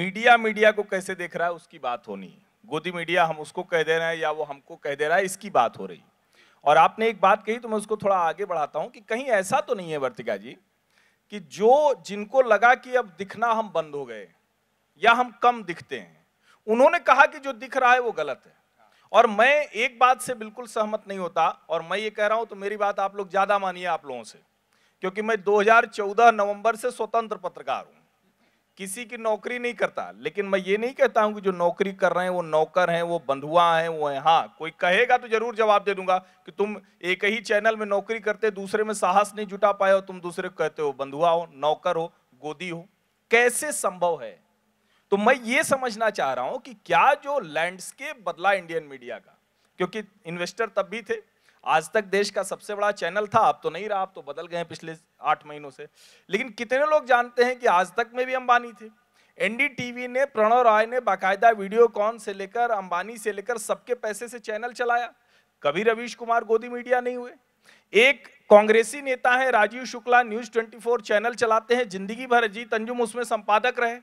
A: मीडिया मीडिया को कैसे देख रहा है उसकी बात होनी है गोदी मीडिया हम उसको कह दे रहे हैं या वो हमको कह दे रहा है इसकी बात हो रही और आपने एक बात कही तो मैं उसको थोड़ा आगे बढ़ाता हूँ कि कहीं ऐसा तो नहीं है वर्तिका जी कि जो जिनको लगा कि अब दिखना हम बंद हो गए या हम कम दिखते हैं उन्होंने कहा कि जो दिख रहा है वो गलत है और मैं एक बात से बिल्कुल सहमत नहीं होता और मैं ये कह रहा हूं तो मेरी बात आप लोग ज्यादा मानिए आप लोगों से क्योंकि मैं 2014 नवंबर से स्वतंत्र पत्रकार हूं किसी की नौकरी नहीं करता लेकिन मैं ये नहीं कहता हूं कि जो नौकरी कर रहे हैं वो नौकर हैं वो बंधुआ हैं वो हैं हाँ कोई कहेगा तो जरूर जवाब दे दूंगा कि तुम एक ही चैनल में नौकरी करते दूसरे में साहस नहीं जुटा पाए हो तुम दूसरे को कहते हो बंधुआ हो नौकर हो गोदी हो कैसे संभव है तो मैं ये समझना चाह रहा हूं कि क्या जो लैंडस्केप बदला इंडियन मीडिया का क्योंकि इन्वेस्टर तब भी थे आज तक देश का सबसे बड़ा चैनल था अब तो नहीं रहा अब तो बदल गए पिछले आठ महीनों से लेकिन कितने लोग जानते हैं कि आज तक में भी अंबानी थे एनडीटीवी ने प्रणव राय ने बाकायदा वीडियो कॉन से लेकर अंबानी से लेकर सबके पैसे से चैनल चलाया कभी रवीश कुमार गोदी मीडिया नहीं हुए एक कांग्रेसी नेता है राजीव शुक्ला न्यूज 24 चैनल चलाते हैं जिंदगी भर अजीत अंजुम उसमें संपादक रहे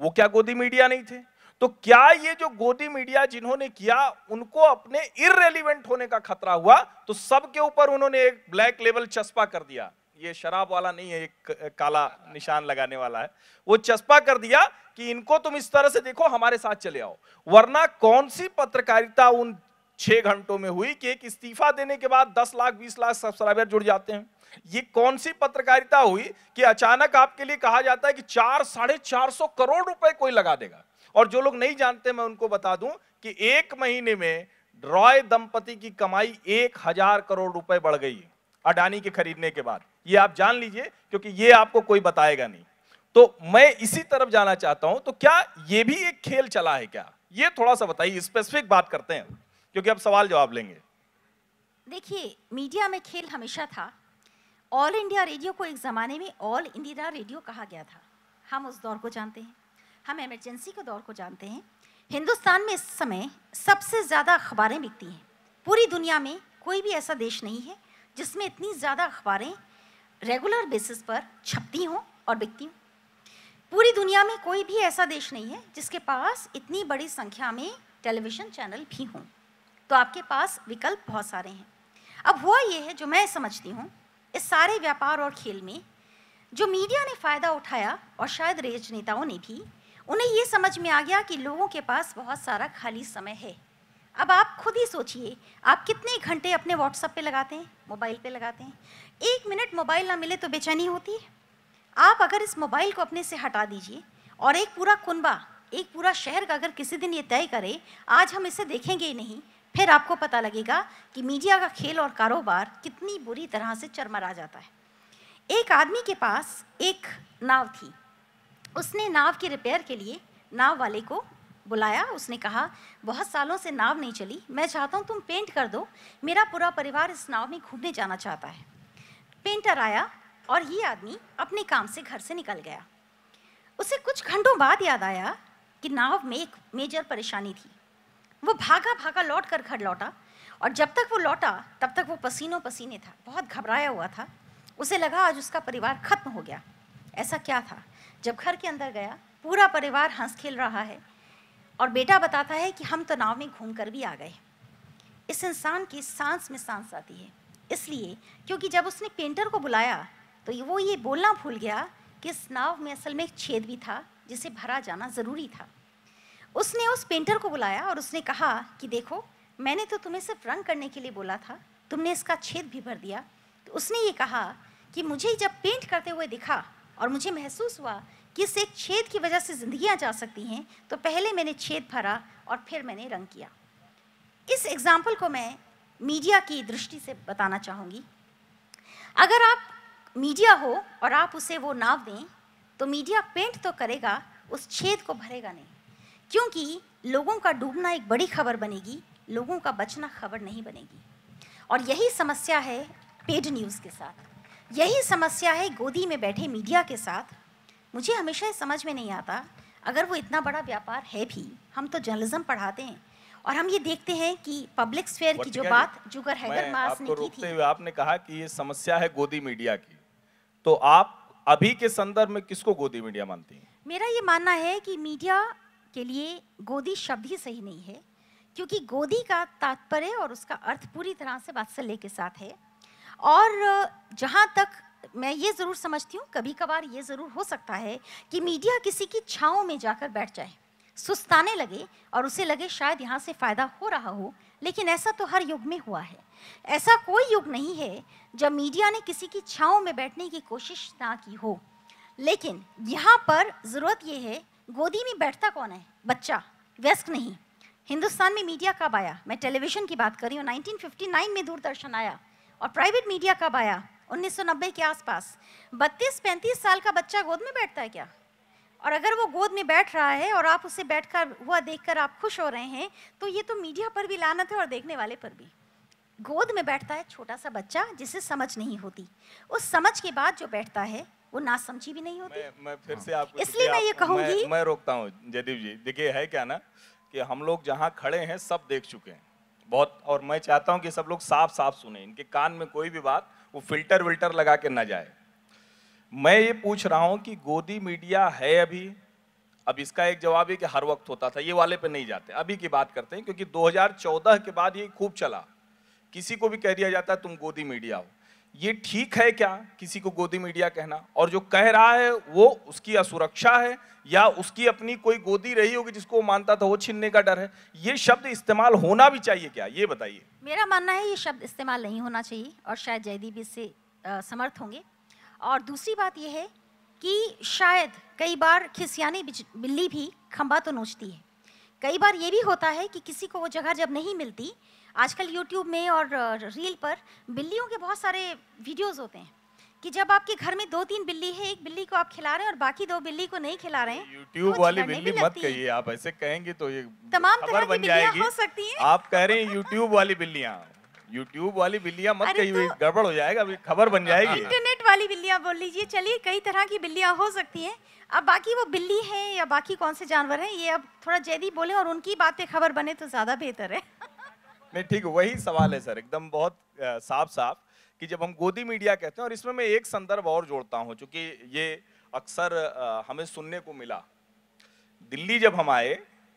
A: वो क्या गोदी मीडिया नहीं थे तो क्या ये जो गोदी मीडिया जिन्होंने किया उनको अपने इरेलीवेंट होने का खतरा हुआ तो सबके ऊपर उन्होंने एक ब्लैक लेवल चस्पा कर दिया ये शराब वाला नहीं है एक काला निशान लगाने वाला है वो चस्पा कर दिया कि इनको तुम इस तरह से देखो हमारे साथ चले आओ वरना कौन सी पत्रकारिता उन छह घंटों में हुई कि एक इस्तीफा देने के बाद दस लाख बीस लाख सब्सक्राइबर जुड़ जाते हैं ये कौन सी पत्रकारिता हुई कि अचानक आपके लिए कहा जाता है कि चार साढ़े चार सौ करोड़ रुपए कोई लगा देगा और जो लोग नहीं जानते मैं उनको बता दूं कि एक महीने में रॉय दंपति की कमाई एक हजार करोड़ रुपए बढ़ गई है अडानी के खरीदने के बाद ये आप जान लीजिए क्योंकि ये आपको कोई बताएगा नहीं तो मैं इसी तरफ जाना चाहता हूं तो क्या ये भी एक खेल चला है क्या ये थोड़ा सा बताइए स्पेसिफिक बात करते हैं क्योंकि अब सवाल जवाब लेंगे
C: देखिए मीडिया में खेल हमेशा था ऑल इंडिया रेडियो को एक ज़माने में ऑल इंडिया रेडियो कहा गया था हम उस दौर को जानते हैं हम एमरजेंसी के दौर को जानते हैं हिंदुस्तान में इस समय सबसे ज़्यादा अखबारें बिकती हैं पूरी दुनिया में कोई भी ऐसा देश नहीं है जिसमें इतनी ज़्यादा अखबारें रेगुलर बेसिस पर छपती हों और बिकती हों पूरी दुनिया में कोई भी ऐसा देश नहीं है जिसके पास इतनी बड़ी संख्या में टेलीविज़न चैनल भी हों तो आपके पास विकल्प बहुत सारे हैं अब हुआ ये है जो मैं समझती हूँ इस सारे व्यापार और खेल में जो मीडिया ने फ़ायदा उठाया और शायद रेज नेताओं ने भी उन्हें ये समझ में आ गया कि लोगों के पास बहुत सारा खाली समय है अब आप खुद ही सोचिए आप कितने घंटे अपने व्हाट्सअप पे लगाते हैं मोबाइल पे लगाते हैं एक मिनट मोबाइल ना मिले तो बेचैनी होती है आप अगर इस मोबाइल को अपने से हटा दीजिए और एक पूरा कुनबा एक पूरा शहर का अगर किसी दिन ये तय करे आज हम इसे देखेंगे ही नहीं फिर आपको पता लगेगा कि मीडिया का खेल और कारोबार कितनी बुरी तरह से चरमरा जाता है एक आदमी के पास एक नाव थी उसने नाव की रिपेयर के लिए नाव वाले को बुलाया उसने कहा बहुत सालों से नाव नहीं चली मैं चाहता हूँ तुम पेंट कर दो मेरा पूरा परिवार इस नाव में घूमने जाना चाहता है पेंटर आया और ये आदमी अपने काम से घर से निकल गया उसे कुछ घंटों बाद याद आया कि नाव में एक मेजर परेशानी थी वो भागा भागा लौट कर घर लौटा और जब तक वो लौटा तब तक वो पसीनों पसीने था बहुत घबराया हुआ था उसे लगा आज उसका परिवार खत्म हो गया ऐसा क्या था जब घर के अंदर गया पूरा परिवार हंस खेल रहा है और बेटा बताता है कि हम तनाव तो में घूम कर भी आ गए इस इंसान की सांस में सांस आती है इसलिए क्योंकि जब उसने पेंटर को बुलाया तो वो ये बोलना भूल गया कि इस नाव में असल में एक छेद भी था जिसे भरा जाना ज़रूरी था उसने उस पेंटर को बुलाया और उसने कहा कि देखो मैंने तो तुम्हें सिर्फ रंग करने के लिए बोला था तुमने इसका छेद भी भर दिया तो उसने ये कहा कि मुझे जब पेंट करते हुए दिखा और मुझे महसूस हुआ कि इस एक छेद की वजह से जिंदगियां जा सकती हैं तो पहले मैंने छेद भरा और फिर मैंने रंग किया इस एग्ज़ाम्पल को मैं मीडिया की दृष्टि से बताना चाहूँगी अगर आप मीडिया हो और आप उसे वो नाव दें तो मीडिया पेंट तो करेगा उस छेद को भरेगा नहीं क्योंकि लोगों का डूबना एक बड़ी खबर बनेगी लोगों का बचना खबर नहीं बनेगी और यही समस्या है पेड न्यूज़ के साथ यही समस्या है गोदी में बैठे मीडिया के साथ मुझे हमेशा समझ में नहीं आता अगर वो इतना बड़ा व्यापार है भी हम तो जर्नलिज्म पढ़ाते हैं और हम ये देखते हैं कि पब्लिक स्फेयर की जो बात जुगर हैदर मास ने की थी
A: हुए आपने कहा कि ये समस्या है गोदी मीडिया की तो आप अभी के संदर्भ में किसको गोदी मीडिया मानती हैं
C: मेरा ये मानना है कि मीडिया के लिए गोदी शब्द ही सही नहीं है क्योंकि गोदी का तात्पर्य और उसका अर्थ पूरी तरह से वात्सल्य के साथ है और जहाँ तक मैं ये ज़रूर समझती हूँ कभी कभार ये ज़रूर हो सकता है कि मीडिया किसी की छाँव में जाकर बैठ जाए सुस्ताने लगे और उसे लगे शायद यहाँ से फ़ायदा हो रहा हो लेकिन ऐसा तो हर युग में हुआ है ऐसा कोई युग नहीं है जब मीडिया ने किसी की छाँव में बैठने की कोशिश ना की हो लेकिन यहाँ पर ज़रूरत यह है गोदी में बैठता कौन है बच्चा व्यस्क नहीं हिंदुस्तान में मीडिया कब आया मैं टेलीविज़न की बात कर रही हूँ 1959 में दूरदर्शन आया और प्राइवेट मीडिया कब आया 1990 के आसपास 32-35 साल का बच्चा गोद में बैठता है क्या और अगर वो गोद में बैठ रहा है और आप उसे बैठ कर हुआ देख कर आप खुश हो रहे हैं तो ये तो मीडिया पर भी लानत है और देखने वाले पर भी गोद में बैठता है छोटा सा बच्चा जिसे समझ नहीं होती उस समझ के बाद जो बैठता है वो ना समझी भी नहीं होती
A: मैं, मैं फिर से हाँ। आपको इसलिए मैं ये कहूंगी मैं, मैं रोकता हूँ जयदीप जी देखिए है क्या ना कि हम लोग जहाँ खड़े हैं सब देख चुके हैं बहुत और मैं चाहता हूँ कि सब लोग साफ साफ सुने इनके कान में कोई भी बात वो फिल्टर विल्टर लगा के ना जाए मैं ये पूछ रहा हूँ कि गोदी मीडिया है अभी अब इसका एक जवाब है कि हर वक्त होता था ये वाले पे नहीं जाते अभी की बात करते हैं क्योंकि 2014 के बाद ये खूब चला किसी को भी कह दिया जाता है तुम गोदी मीडिया हो ये ठीक है क्या किसी को गोदी मीडिया कहना और जो कह रहा है वो उसकी असुरक्षा है या उसकी अपनी कोई गोदी रही होगी जिसको वो मानता था वो छीनने का डर है ये शब्द इस्तेमाल होना भी चाहिए क्या ये बताइए
C: मेरा मानना है ये शब्द इस्तेमाल नहीं होना चाहिए और शायद जयदीप इससे समर्थ होंगे और दूसरी बात यह है कि शायद कई बार खिसियानी बिल्ली भी खंबा तो नोचती है कई बार ये भी होता है कि किसी को वो जगह जब नहीं मिलती आजकल यूट्यूब में और रील पर बिल्लियों के बहुत सारे वीडियोस होते हैं कि जब आपके घर में दो तीन बिल्ली है एक बिल्ली को आप खिला रहे हैं और बाकी दो बिल्ली को नहीं खिला रहे हैं
A: यूट्यूब तो वाली बिल्ली मत कहिए आप ऐसे कहेंगे तो ये तमाम खबर बन जाएगी हो सकती है आप कह रहे हैं यूट्यूब वाली बिल्लियाँ यूट्यूब वाली बिल्लियाँ मत कही तो, गड़बड़ हो जाएगा अभी खबर बन जाएगी
C: इंटरनेट वाली बिल्लियाँ बोल लीजिए चलिए कई तरह की बिल्लियाँ हो सकती हैं अब बाकी वो बिल्ली है या बाकी कौन से जानवर हैं ये अब थोड़ा जैदी बोले और उनकी बातें खबर बने तो ज़्यादा बेहतर है
A: नहीं ठीक वही सवाल है सर एकदम बहुत साफ साफ कि जब हम गोदी मीडिया कहते हैं और इसमें मैं एक संदर्भ और जोड़ता हूँ चूंकि ये अक्सर हमें सुनने को मिला दिल्ली जब हम आए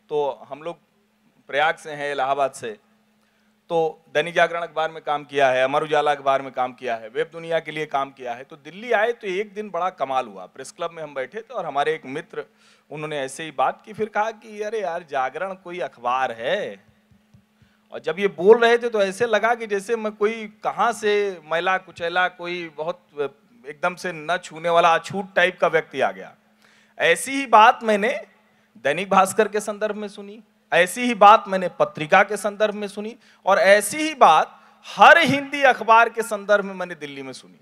A: तो हम लोग प्रयाग से हैं इलाहाबाद से तो दैनिक जागरण अखबार में काम किया है अमर उजाला अखबार में काम किया है वेब दुनिया के लिए काम किया है तो दिल्ली आए तो एक दिन बड़ा कमाल हुआ प्रेस क्लब में हम बैठे थे और हमारे एक मित्र उन्होंने ऐसे ही बात की फिर कहा कि अरे यार जागरण कोई अखबार है और जब ये बोल रहे थे तो ऐसे लगा कि जैसे मैं कोई कहाँ से मैला कुचैला कोई बहुत एकदम से न छूने वाला अछूत टाइप का व्यक्ति आ गया ऐसी ही बात मैंने दैनिक भास्कर के संदर्भ में सुनी ऐसी ही बात मैंने पत्रिका के संदर्भ में सुनी और ऐसी ही बात हर हिंदी अखबार के संदर्भ में मैंने दिल्ली में सुनी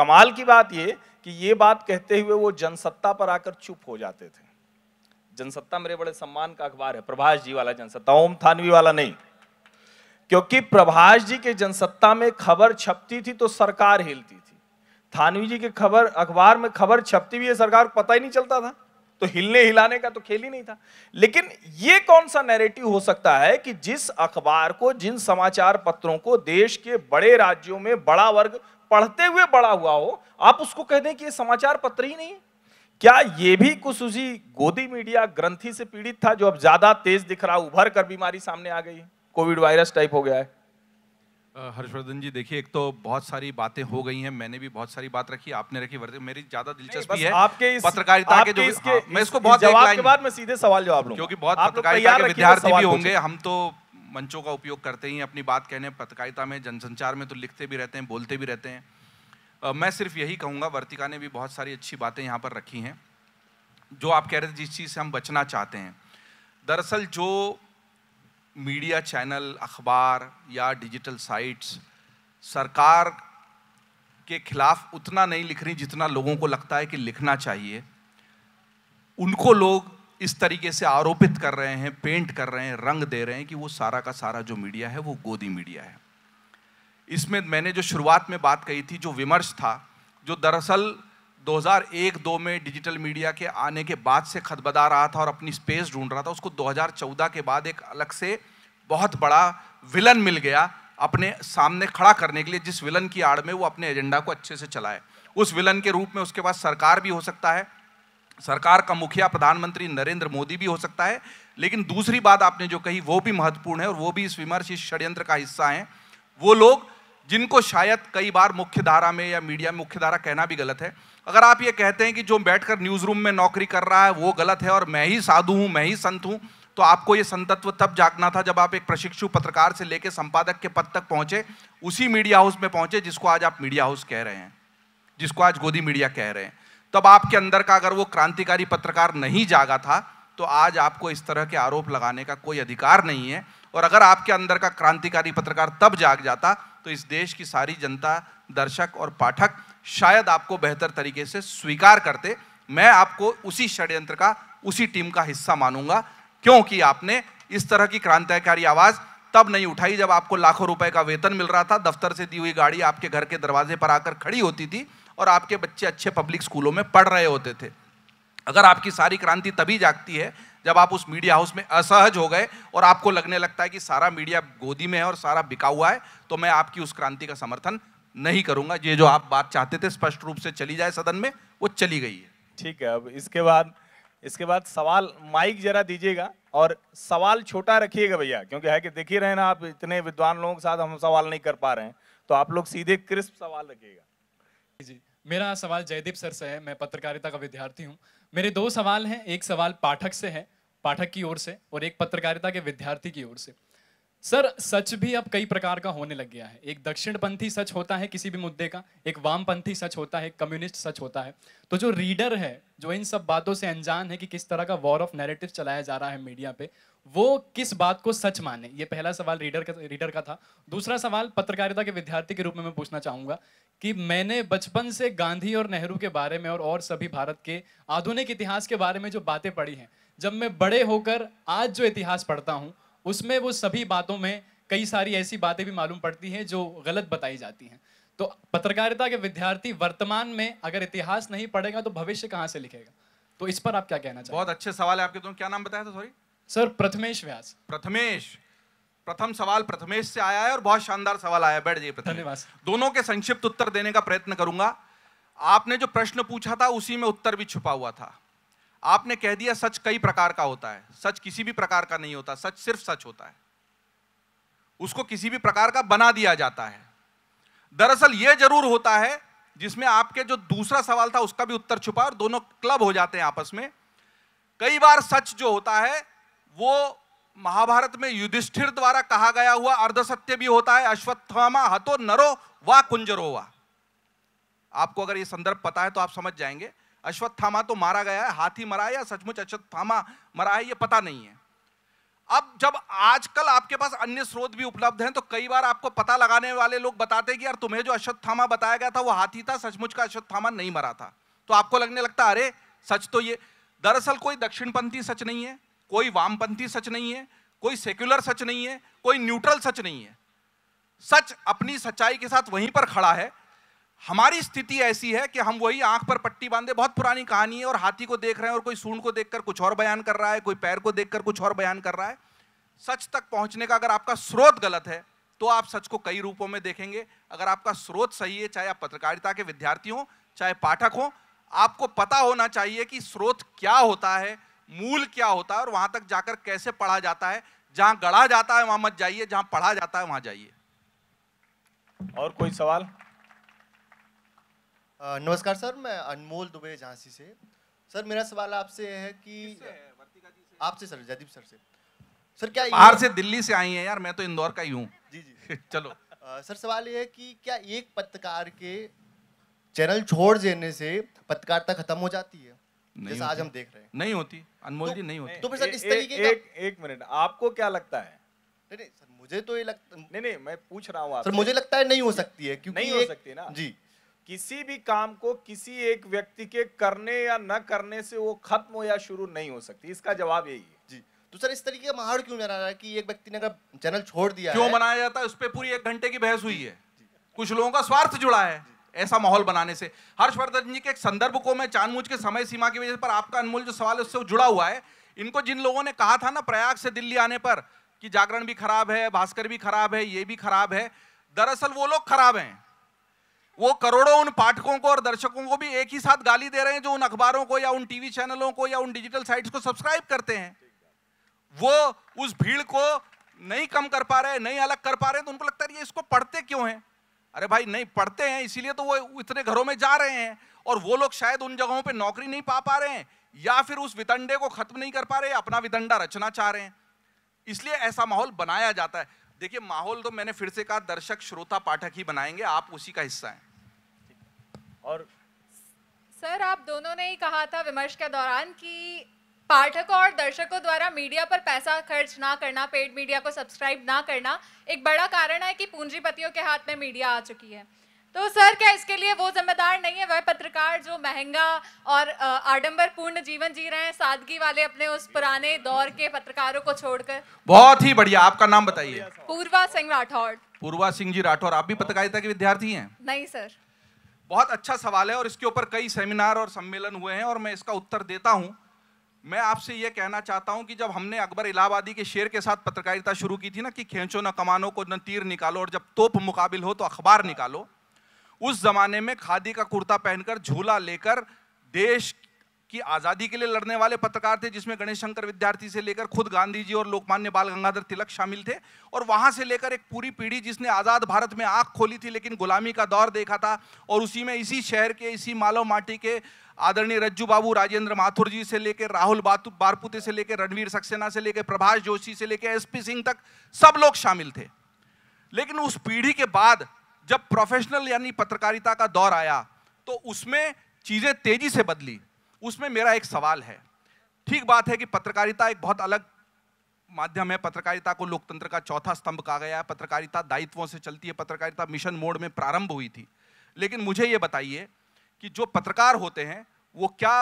A: कमाल की बात ये कि ये बात कहते हुए वो जनसत्ता पर आकर चुप हो जाते थे जनसत्ता मेरे बड़े सम्मान का अखबार है प्रभाष जी वाला जनसत्ता ओम थानवी वाला नहीं क्योंकि प्रभाष जी के जनसत्ता में खबर छपती थी तो सरकार हिलती थी थानवी जी के खबर अखबार में खबर छपती हुई है सरकार पता ही नहीं चलता था तो हिलने हिलाने का तो खेल ही नहीं था लेकिन ये कौन सा नैरेटिव हो सकता है कि जिस अखबार को जिन समाचार पत्रों को देश के बड़े राज्यों में बड़ा वर्ग पढ़ते हुए बड़ा हुआ हो आप उसको कह दें कि ये समाचार पत्र ही नहीं क्या ये भी कुछ उसी गोदी मीडिया ग्रंथी से पीड़ित था जो अब ज्यादा तेज दिख रहा उभर कर बीमारी सामने आ गई है कोविड वायरस टाइप हो गया है
B: हर्षवर्धन जी देखिए एक तो बहुत सारी बातें हो गई हैं मैंने भी बहुत सारी बात रखी आपने रखी वर्दी मेरी ज्यादा दिलचस्पी है आपके इस, पत्रकारिता के जो इसके, हाँ, मैं इसको बहुत जवाब के
A: बाद मैं सीधे सवाल जवाब लूंगा क्योंकि बहुत पत्रकारिता के तो विद्यार्थी भी होंगे
B: हम तो मंचों का उपयोग करते ही अपनी बात कहने पत्रकारिता में जनसंचार में तो लिखते भी रहते हैं बोलते भी रहते हैं मैं सिर्फ यही कहूंगा वर्तिका ने भी बहुत सारी अच्छी बातें यहाँ पर रखी हैं जो आप कह रहे थे जिस चीज़ से हम बचना चाहते हैं दरअसल जो मीडिया चैनल अखबार या डिजिटल साइट्स सरकार के खिलाफ उतना नहीं लिख रही जितना लोगों को लगता है कि लिखना चाहिए उनको लोग इस तरीके से आरोपित कर रहे हैं पेंट कर रहे हैं रंग दे रहे हैं कि वो सारा का सारा जो मीडिया है वो गोदी मीडिया है इसमें मैंने जो शुरुआत में बात कही थी जो विमर्श था जो दरअसल 2001-2 में डिजिटल मीडिया के आने के बाद से खतबदा रहा था और अपनी स्पेस ढूंढ रहा था उसको 2014 के बाद एक अलग से बहुत बड़ा विलन मिल गया अपने सामने खड़ा करने के लिए जिस विलन की आड़ में वो अपने एजेंडा को अच्छे से चलाए उस विलन के रूप में उसके बाद सरकार भी हो सकता है सरकार का मुखिया प्रधानमंत्री नरेंद्र मोदी भी हो सकता है लेकिन दूसरी बात आपने जो कही वो भी महत्वपूर्ण है और वो भी इस विमर्श इस षड्यंत्र का हिस्सा है वो लोग जिनको शायद कई बार मुख्य धारा में या मीडिया में मुख्य धारा कहना भी गलत है अगर आप ये कहते हैं कि जो बैठकर न्यूज़ रूम में नौकरी कर रहा है वो गलत है और मैं ही साधु हूं मैं ही संत हूं तो आपको ये संतत्व तब जागना था जब आप एक प्रशिक्षु पत्रकार से लेकर संपादक के पद तक पहुंचे उसी मीडिया हाउस में पहुंचे जिसको आज आप मीडिया हाउस कह रहे हैं जिसको आज गोदी मीडिया कह रहे हैं तब आपके अंदर का अगर वो क्रांतिकारी पत्रकार नहीं जागा था तो आज आपको इस तरह के आरोप लगाने का कोई अधिकार नहीं है और अगर आपके अंदर का क्रांतिकारी पत्रकार तब जाग जाता तो इस देश की सारी जनता दर्शक और पाठक शायद आपको बेहतर तरीके से स्वीकार करते मैं आपको उसी षड्यंत्र का उसी टीम का हिस्सा मानूंगा क्योंकि आपने इस तरह की क्रांतिकारी आवाज़ तब नहीं उठाई जब आपको लाखों रुपए का वेतन मिल रहा था दफ्तर से दी हुई गाड़ी आपके घर के दरवाजे पर आकर खड़ी होती थी और आपके बच्चे अच्छे पब्लिक स्कूलों में पढ़ रहे होते थे अगर आपकी सारी क्रांति तभी जागती है जब आप उस मीडिया हाउस में असहज हो गए और आपको लगने लगता है कि सारा मीडिया गोदी में है और सारा बिका हुआ है तो मैं आपकी उस क्रांति का समर्थन नहीं करूंगा ये जो आप बात चाहते थे स्पष्ट रूप से चली जाए सदन में वो चली गई है ठीक है अब इसके बाद इसके बाद सवाल
A: माइक जरा दीजिएगा और सवाल छोटा रखिएगा भैया क्योंकि है कि देख ही रहे ना आप इतने विद्वान लोगों के साथ हम सवाल नहीं कर पा रहे हैं तो आप लोग सीधे क्रिस्प सवाल रखिएगा जी मेरा सवाल जयदीप सर से है मैं पत्रकारिता का विद्यार्थी हूँ मेरे दो सवाल हैं एक सवाल पाठक से है पाठक की ओर से और एक पत्रकारिता के विद्यार्थी की ओर से सर सच भी अब कई प्रकार का होने लग गया है एक दक्षिणपंथी सच होता है किसी भी मुद्दे का एक वामपंथी सच होता है कम्युनिस्ट सच होता है तो जो रीडर है जो इन सब बातों से अनजान है कि किस तरह का वॉर ऑफ नैरेटिव चलाया जा रहा है मीडिया पे वो किस बात को सच माने ये पहला सवाल रीडर का रीडर का था दूसरा सवाल पत्रकारिता के विद्यार्थी के रूप में मैं पूछना चाहूँगा कि मैंने बचपन से गांधी और नेहरू के बारे में और, और सभी भारत के आधुनिक इतिहास के बारे में जो बातें पढ़ी हैं जब मैं बड़े होकर आज जो इतिहास पढ़ता हूँ उसमें वो सभी बातों में कई सारी ऐसी बातें भी मालूम पड़ती हैं जो गलत बताई जाती हैं तो पत्रकारिता के विद्यार्थी वर्तमान
B: में अगर इतिहास नहीं पढ़ेगा तो भविष्य कहाँ से लिखेगा तो इस पर आप क्या कहना चाहते बहुत अच्छे सवाल है आपके दोनों तो क्या नाम बताया था सॉरी सर प्रथमेश व्यास प्रथमेश प्रथम सवाल प्रथमेश से आया है और बहुत शानदार सवाल आया बैठ जाइए धन्यवाद दोनों के संक्षिप्त उत्तर देने का प्रयत्न करूंगा आपने जो प्रश्न पूछा था उसी में उत्तर भी छुपा हुआ था आपने कह दिया सच कई प्रकार का होता है सच किसी भी प्रकार का नहीं होता सच सिर्फ सच होता है उसको किसी भी प्रकार का बना दिया जाता है दरअसल यह जरूर होता है जिसमें आपके जो दूसरा सवाल था उसका भी उत्तर छुपा और दोनों क्लब हो जाते हैं आपस में कई बार सच जो होता है वो महाभारत में युधिष्ठिर द्वारा कहा गया हुआ अर्धसत्य भी होता है अश्वत्थामा हतो नरो वा कुंजरो वा आपको अगर ये संदर्भ पता है तो आप समझ जाएंगे अश्वत्थामा तो मारा गया है हाथी मरा है या सचमुच अश्वत्थामा मरा है ये पता नहीं है अब जब आजकल आपके पास अन्य स्रोत भी उपलब्ध हैं तो कई बार आपको पता लगाने वाले लोग बताते हैं कि यार तुम्हें जो अश्वत्थामा बताया गया था वो हाथी था सचमुच का अश्वत्थामा नहीं मरा था तो आपको लगने लगता अरे सच तो ये दरअसल कोई दक्षिणपंथी सच नहीं है कोई वामपंथी सच नहीं है कोई सेक्युलर सच नहीं है कोई न्यूट्रल सच नहीं है सच अपनी सच्चाई के साथ वहीं पर खड़ा है हमारी स्थिति ऐसी है कि हम वही आंख पर पट्टी बांधे बहुत पुरानी कहानी है और हाथी को देख रहे हैं और कोई सूंड को देखकर कुछ और बयान कर रहा है कोई पैर को देखकर कुछ और बयान कर रहा है सच तक पहुंचने का अगर आपका स्रोत गलत है तो आप सच को कई रूपों में देखेंगे अगर आपका स्रोत सही है चाहे आप पत्रकारिता के विद्यार्थी हों चाहे पाठक हों आपको पता होना चाहिए कि स्रोत क्या होता है मूल क्या होता है और वहां तक जाकर कैसे पढ़ा जाता है जहां गढ़ा जाता है वहां मत जाइए जहां पढ़ा जाता है वहां जाइए और कोई सवाल नमस्कार सर मैं अनमोल
A: दुबे झांसी से
B: सर मेरा सवाल आपसे
A: है कि आपसे सर जदीप सर से सर क्या बाहर से
B: दिल्ली से आई है यार मैं तो इंदौर का ही हूँ जी जी <laughs> चलो
A: आ, सर सवाल ये है कि क्या एक पत्रकार के
B: चैनल छोड़ देने से पत्रकारिता खत्म हो जाती है जैसा आज हम देख रहे हैं नहीं होती अनमोल तो जी नहीं होती तो फिर सर इस तरीके एक
A: एक मिनट आपको क्या लगता है नहीं नहीं सर मुझे तो ये लगता नहीं नहीं मैं पूछ रहा हूँ सर मुझे लगता है नहीं हो सकती है क्योंकि नहीं हो सकती ना जी किसी भी काम को किसी एक व्यक्ति के करने या न करने से वो खत्म हो या शुरू नहीं हो सकती इसका
B: जवाब यही है जी
A: तो सर इस तरीके का माहौल क्यों बना रहा है कि एक व्यक्ति ने अगर चैनल छोड़ दिया क्यों मनाया
B: जाता है उस पर पूरी एक घंटे की बहस हुई है कुछ लोगों का स्वार्थ जुड़ा है ऐसा माहौल बनाने से हर्षवर्धन जी के एक संदर्भ को मैं जानबूझ के समय सीमा की वजह पर आपका अनमोल जो सवाल है उससे जुड़ा हुआ है इनको जिन लोगों ने कहा था ना प्रयाग से दिल्ली आने पर कि जागरण भी खराब है भास्कर भी खराब है ये भी खराब है दरअसल वो लोग खराब हैं वो करोड़ों उन पाठकों को और दर्शकों को भी एक ही साथ गाली दे रहे हैं जो उन अखबारों को या उन टीवी चैनलों को या उन डिजिटल साइट्स को सब्सक्राइब करते हैं वो उस भीड़ को नहीं कम कर पा रहे नहीं अलग कर पा रहे तो उनको लगता है ये इसको पढ़ते क्यों हैं अरे भाई नहीं पढ़ते हैं इसीलिए तो वो इतने घरों में जा रहे हैं और वो लोग शायद उन जगहों पर नौकरी नहीं पा पा रहे हैं या फिर उस वितंडे को खत्म नहीं कर पा रहे अपना वितंडा रचना चाह रहे हैं इसलिए ऐसा माहौल बनाया जाता है देखिए माहौल तो मैंने फिर से कहा दर्शक श्रोता पाठक ही बनाएंगे आप उसी का हिस्सा हैं और
C: सर आप दोनों ने ही कहा था विमर्श के दौरान कि पाठकों और दर्शकों द्वारा मीडिया पर पैसा खर्च ना करना पेड मीडिया को सब्सक्राइब ना करना एक बड़ा कारण है कि पूंजीपतियों के हाथ में मीडिया आ चुकी है तो सर क्या इसके लिए वो जिम्मेदार नहीं है वह पत्रकार जो महंगा और पूर्ण जीवन जी रहे हैं सादगी वाले अपने उस
B: पुराने दौर के पत्रकारों को छोड़कर बहुत ही बढ़िया आपका नाम बताइए पूर्वा सिंह राठौर पूर्वा सिंह जी राठौर आप भी पत्रकारिता के विद्यार्थी है नहीं सर बहुत अच्छा सवाल है और इसके ऊपर कई सेमिनार और सम्मेलन हुए हैं और मैं इसका उत्तर देता हूँ मैं आपसे ये कहना चाहता हूँ कि जब हमने अकबर इलाहाबादी के शेर के साथ पत्रकारिता शुरू की थी ना कि खेचो न कमानो को न तीर निकालो और जब तोप मुकाबिल हो तो अखबार निकालो उस जमाने में खादी का कुर्ता पहनकर झूला लेकर देश की आज़ादी के लिए लड़ने वाले पत्रकार थे जिसमें गणेश शंकर विद्यार्थी से लेकर खुद गांधी जी और लोकमान्य बाल गंगाधर तिलक शामिल थे और वहां से लेकर एक पूरी पीढ़ी जिसने आज़ाद भारत में आंख खोली थी लेकिन गुलामी का दौर देखा था और उसी में इसी शहर के इसी मालव माटी के आदरणीय रज्जू बाबू राजेंद्र माथुर जी से लेकर राहुल बारपुते से लेकर रणवीर सक्सेना से लेकर प्रभाष जोशी से लेकर एस सिंह तक सब लोग शामिल थे लेकिन उस पीढ़ी के बाद जब प्रोफेशनल यानी पत्रकारिता का दौर आया तो उसमें चीज़ें तेज़ी से बदली उसमें मेरा एक सवाल है ठीक बात है कि पत्रकारिता एक बहुत अलग माध्यम है पत्रकारिता को लोकतंत्र का चौथा स्तंभ कहा गया है पत्रकारिता दायित्वों से चलती है पत्रकारिता मिशन मोड में प्रारंभ हुई थी लेकिन मुझे ये बताइए कि जो पत्रकार होते हैं वो क्या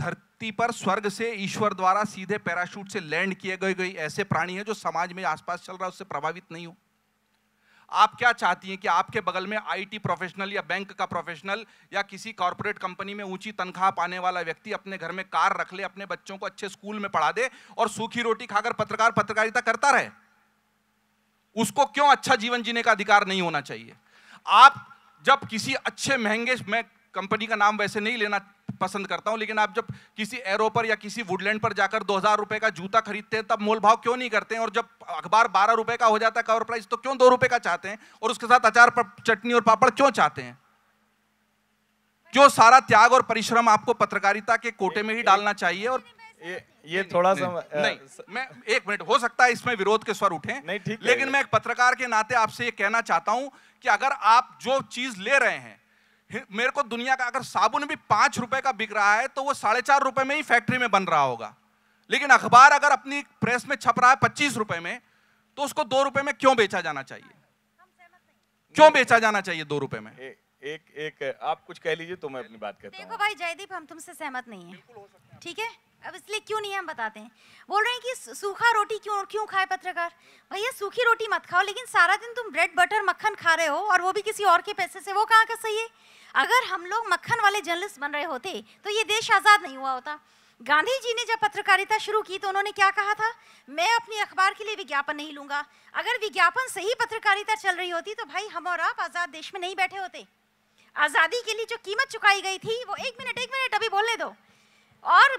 B: धरती पर स्वर्ग से ईश्वर द्वारा सीधे पैराशूट से लैंड किए गए गई ऐसे प्राणी हैं जो समाज में आसपास चल रहा है उससे प्रभावित नहीं हो आप क्या चाहती हैं कि आपके बगल में आईटी प्रोफेशनल या बैंक का प्रोफेशनल या किसी कॉरपोरेट कंपनी में ऊंची तनख्वाह पाने वाला व्यक्ति अपने घर में कार रख ले अपने बच्चों को अच्छे स्कूल में पढ़ा दे और सूखी रोटी खाकर पत्रकार पत्रकारिता करता रहे उसको क्यों अच्छा जीवन जीने का अधिकार नहीं होना चाहिए आप जब किसी अच्छे महंगे में कंपनी का नाम वैसे नहीं लेना पसंद करता हूं लेकिन आप जब किसी एरो पर या किसी वुडलैंड पर जाकर दो हजार रुपए का जूता खरीदते हैं तब मोल भाव क्यों नहीं करते हैं और जब अखबार बारह रुपए का हो जाता है कवर प्राइस तो क्यों दो रुपए का चाहते हैं और उसके साथ अचार चटनी और पापड़ क्यों चाहते हैं जो सारा त्याग और परिश्रम आपको पत्रकारिता के कोटे में ही डालना चाहिए और ये ये थोड़ा सा नहीं नहीं मैं एक मिनट हो सकता है इसमें विरोध के स्वर उठे नहीं ठीक लेकिन मैं एक पत्रकार के नाते आपसे ये कहना चाहता हूं कि अगर आप जो चीज ले रहे हैं मेरे को दुनिया का अगर साबुन भी पांच रुपए का बिक रहा है तो वो साढ़े चार रुपए में ही फैक्ट्री में बन रहा होगा लेकिन अखबार अगर अपनी प्रेस में छप रहा है पच्चीस रुपए में तो उसको दो रुपए में क्यों बेचा जाना चाहिए क्यों बेचा जाना चाहिए दो रुपए में
A: एक एक आप कुछ कह लीजिए तो मैं अपनी बात करता देखो
C: भाई जयदीप हम तुमसे सहमत नहीं है ठीक है अब इसलिए क्यों नहीं हम बताते हैं बोल रहे हैं कि सूखा रोटी क्यों क्यों खाए पत्रकार भैया सूखी रोटी मत खाओ लेकिन सारा दिन तुम ब्रेड बटर मक्खन खा रहे हो और वो भी किसी और के पैसे से वो कहाँ का सही है अगर हम लोग मक्खन वाले जर्नलिस्ट बन रहे होते तो ये देश आज़ाद नहीं हुआ होता गांधी जी ने जब पत्रकारिता शुरू की तो उन्होंने क्या कहा था मैं अपनी अखबार के लिए विज्ञापन नहीं लूंगा अगर विज्ञापन सही पत्रकारिता चल रही होती तो भाई हम और आप आज़ाद देश में नहीं बैठे होते आज़ादी के लिए जो कीमत चुकाई गई थी वो एक मिनट एक मिनट अभी बोलने दो और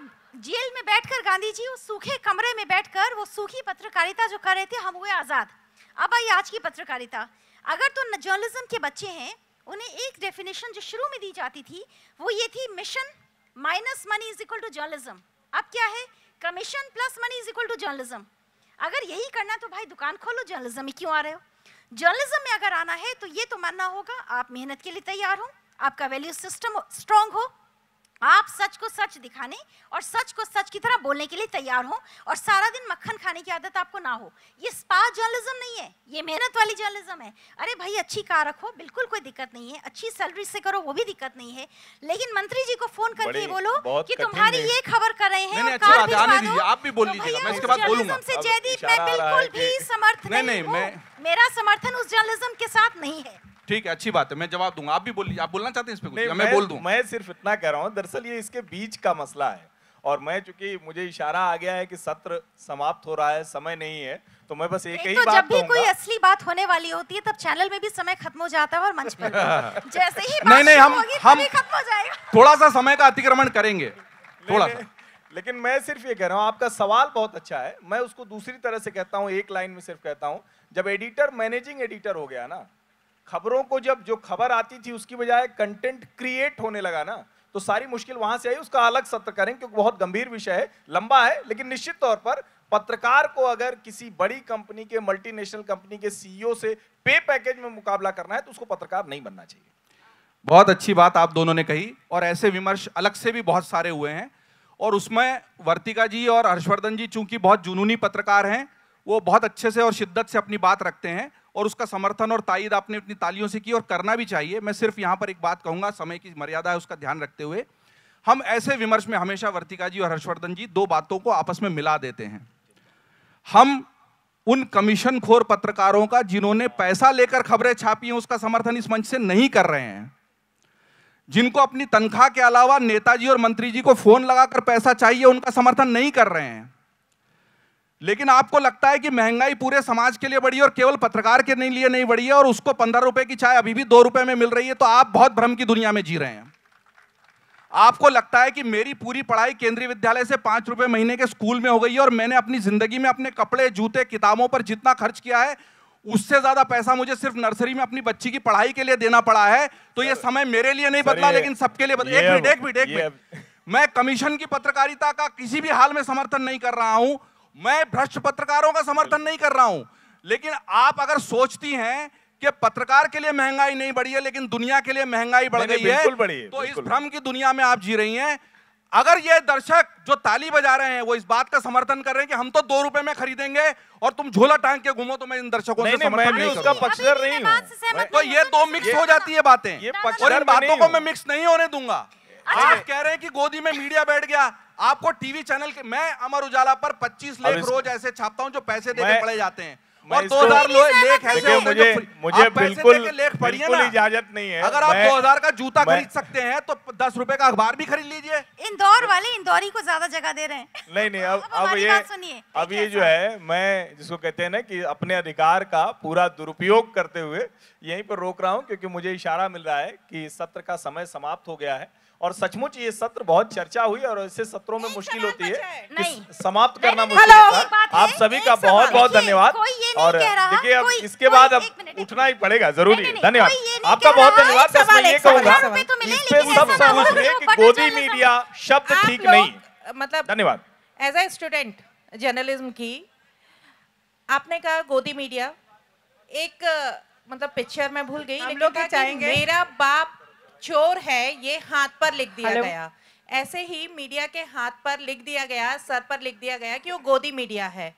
C: जेल में बैठकर गांधी जी उस सूखे कमरे में बैठकर वो सूखी पत्रकारिता जो कर रहे थे हम हुए आज़ाद अब आई आज की पत्रकारिता अगर तो जर्नलिज्म के बच्चे हैं उन्हें एक डेफिनेशन जो शुरू में दी जाती थी वो ये थी mission minus money is equal to journalism अब क्या है commission plus money is equal to journalism अगर यही करना तो भाई दुकान खोलो जर्नलिज्म में क्यों आ रहे हो जर्नलिज्म में अगर आना है तो ये तो मानना होगा आप मेहनत के लिए तैयार हो आपका वैल्यू सिस्टम स्ट्रांग हो आप सच को सच दिखाने और सच को सच की तरह बोलने के लिए तैयार हो और सारा दिन मक्खन खाने की आदत आपको ना हो ये स्पा जर्नलिज्म नहीं है ये मेहनत वाली जर्नलिज्म है अरे भाई अच्छी कार रखो बिल्कुल कोई दिक्कत नहीं है अच्छी सैलरी से करो वो भी दिक्कत नहीं है लेकिन मंत्री जी को फोन करके बोलो कि तुम्हारी ये खबर कर रहे हैं अच्छा,
B: आप भी बोल तो लीजिएगा जयदीप मैं बिल्कुल भी समर्थन नहीं
C: मेरा समर्थन उस जर्नलिज्म के साथ नहीं है
B: ठीक है अच्छी बात है मैं जवाब दूंगा आप भी बोलिए आप बोलना चाहते हैं इस पे कुछ मैं, बोल दूं
A: मैं सिर्फ इतना कह रहा हूँ दरअसल ये इसके बीच का मसला है और मैं चूंकि मुझे इशारा आ गया है कि सत्र समाप्त हो रहा है समय नहीं है तो मैं बस एक, ही तो बात जब भी कोई
C: असली बात होने वाली होती है तब चैनल में भी समय खत्म हो जाता है और मंच पर <laughs> जैसे ही नहीं नहीं हम हम खत्म हो
B: जाएगा थोड़ा सा समय का अतिक्रमण करेंगे
A: थोड़ा सा लेकिन मैं सिर्फ ये कह रहा हूँ आपका सवाल बहुत अच्छा है मैं उसको दूसरी तरह से कहता हूँ एक लाइन में सिर्फ कहता हूँ जब एडिटर मैनेजिंग एडिटर हो गया ना खबरों को जब जो खबर आती थी उसकी बजाय कंटेंट क्रिएट होने लगा ना तो सारी मुश्किल वहां से आई उसका अलग सत्र करें क्योंकि बहुत गंभीर विषय है लंबा है लेकिन निश्चित तौर पर पत्रकार को अगर किसी बड़ी कंपनी के मल्टीनेशनल कंपनी के सीईओ से पे पैकेज में मुकाबला करना है तो उसको पत्रकार नहीं बनना चाहिए
B: बहुत अच्छी बात आप दोनों ने कही और ऐसे विमर्श अलग से भी बहुत सारे हुए हैं और उसमें वर्तिका जी और हर्षवर्धन जी चूंकि बहुत जुनूनी पत्रकार हैं वो बहुत अच्छे से और शिद्दत से अपनी बात रखते हैं और उसका समर्थन और ताइद आपने अपनी तालियों से की और करना भी चाहिए मैं सिर्फ यहाँ पर एक बात कहूँगा समय की मर्यादा है उसका ध्यान रखते हुए हम ऐसे विमर्श में हमेशा वर्तिका जी और हर्षवर्धन जी दो बातों को आपस में मिला देते हैं हम उन कमीशन खोर पत्रकारों का जिन्होंने पैसा लेकर खबरें छापी हैं उसका समर्थन इस मंच से नहीं कर रहे हैं जिनको अपनी तनख्वाह के अलावा नेताजी और मंत्री जी को फोन लगाकर पैसा चाहिए उनका समर्थन नहीं कर रहे हैं लेकिन आपको लगता है कि महंगाई पूरे समाज के लिए बढ़ी और केवल पत्रकार के नहीं लिए नहीं बढ़ी है और उसको पंद्रह रुपए की चाय अभी भी दो रुपए में मिल रही है तो आप बहुत भ्रम की दुनिया में जी रहे हैं आपको लगता है कि मेरी पूरी पढ़ाई केंद्रीय विद्यालय से पांच रुपए महीने के स्कूल में हो गई है और मैंने अपनी जिंदगी में अपने कपड़े जूते किताबों पर जितना खर्च किया है उससे ज्यादा पैसा मुझे सिर्फ नर्सरी में अपनी बच्ची की पढ़ाई के लिए देना पड़ा है तो ये समय मेरे लिए नहीं बदला लेकिन सबके लिए बदला एक मिनट एक मिनट एक मिनट मैं कमीशन की पत्रकारिता का किसी भी हाल में समर्थन नहीं कर रहा हूं मैं भ्रष्ट पत्रकारों का समर्थन नहीं कर रहा हूं लेकिन आप अगर सोचती हैं कि पत्रकार के लिए महंगाई नहीं बढ़ी है लेकिन दुनिया के लिए महंगाई बढ़ गई है तो इस भ्रम की दुनिया में आप जी रही हैं अगर ये दर्शक जो ताली बजा रहे हैं वो इस बात का समर्थन कर रहे हैं कि हम तो दो रुपए में खरीदेंगे और तुम झोला टांग के घूमो तो मैं इन दर्शकों से समर्थन नहीं, उसका पक्षधर नहीं हूँ तो ये दो तो मिक्स हो जाती है बातें और इन बातों को मैं मिक्स नहीं होने दूंगा अच्छा। आप कह रहे हैं कि गोदी में मीडिया बैठ गया आपको टीवी चैनल के मैं अमर उजाला पर 25 लेख रोज ऐसे छापता हूँ जो पैसे देने पड़े जाते हैं और दो हजार लेख ऐसे तो- मुझे मुझे बिल्कुल लेख पढ़िए ना इजाजत नहीं है अगर आप दो हजार का जूता खरीद सकते हैं तो दस रुपए का अखबार भी खरीद लीजिए
C: इंदौर वाले इंदौरी को ज्यादा जगह दे रहे हैं
B: नहीं नहीं अब
A: अब ये अब ये जो है मैं जिसको कहते हैं ना कि अपने अधिकार का पूरा दुरुपयोग करते हुए यहीं पर रोक रहा हूँ क्योंकि मुझे इशारा मिल रहा है कि सत्र का समय समाप्त हो गया है और सचमुच ये सत्र बहुत चर्चा हुई और ऐसे सत्रों में मुश्किल होती है कि समाप्त करना मुश्किल होता है आप सभी का बहुत बहुत धन्यवाद और देखिए अब इसके बाद अब उठना ही पड़ेगा जरूरी धन्यवाद आपका बहुत धन्यवाद ये कहूँगा तो इस पे सब समझ रहे कि गोदी मीडिया शब्द ठीक नहीं
C: मतलब धन्यवाद एज ए स्टूडेंट जर्नलिज्म की आपने कहा गोदी मीडिया एक मतलब पिक्चर में भूल गई लेकिन मेरा बाप चोर है ये हाथ पर लिख दिया Hello? गया ऐसे ही मीडिया के हाथ पर लिख दिया गया सर पर लिख दिया गया कि वो गोदी मीडिया है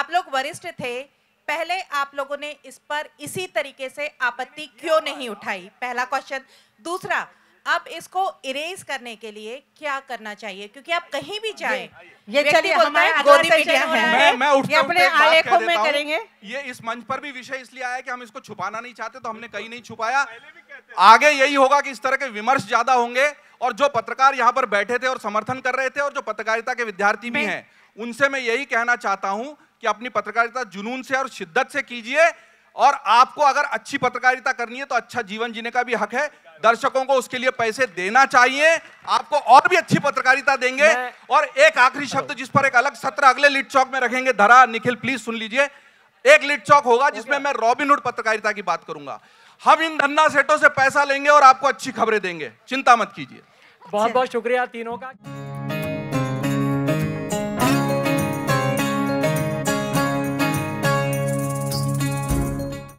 C: आप लोग वरिष्ठ थे पहले आप लोगों ने इस पर इसी तरीके से आपत्ति क्यों नहीं उठाई पहला क्वेश्चन दूसरा अब इसको इरेज करने के लिए क्या करना चाहिए क्योंकि आप कहीं भी जाए ये चलिए हमारे गोदी है मैं मैं अपने आलेखों में करेंगे
B: ये इस मंच पर भी विषय इसलिए आया कि हम इसको छुपाना नहीं चाहते तो हमने कहीं नहीं छुपाया आगे यही होगा कि इस तरह के विमर्श ज्यादा होंगे और जो पत्रकार यहाँ पर बैठे थे और समर्थन कर रहे थे और जो पत्रकारिता के विद्यार्थी भी हैं उनसे मैं यही कहना चाहता हूँ कि अपनी पत्रकारिता जुनून से और शिद्दत से कीजिए और आपको अगर अच्छी पत्रकारिता करनी है तो अच्छा जीवन जीने का भी हक है दर्शकों को उसके लिए पैसे देना चाहिए आपको और भी अच्छी पत्रकारिता देंगे और एक आखिरी शब्द जिस पर एक अलग सत्र अगले लिट चौक में रखेंगे धरा निखिल प्लीज सुन लीजिए एक लिट चौक होगा जिसमें मैं रॉबिनहुड पत्रकारिता की बात करूंगा हम इन धन्ना सेठों से पैसा लेंगे और आपको अच्छी खबरें देंगे चिंता मत कीजिए बहुत बहुत शुक्रिया तीनों का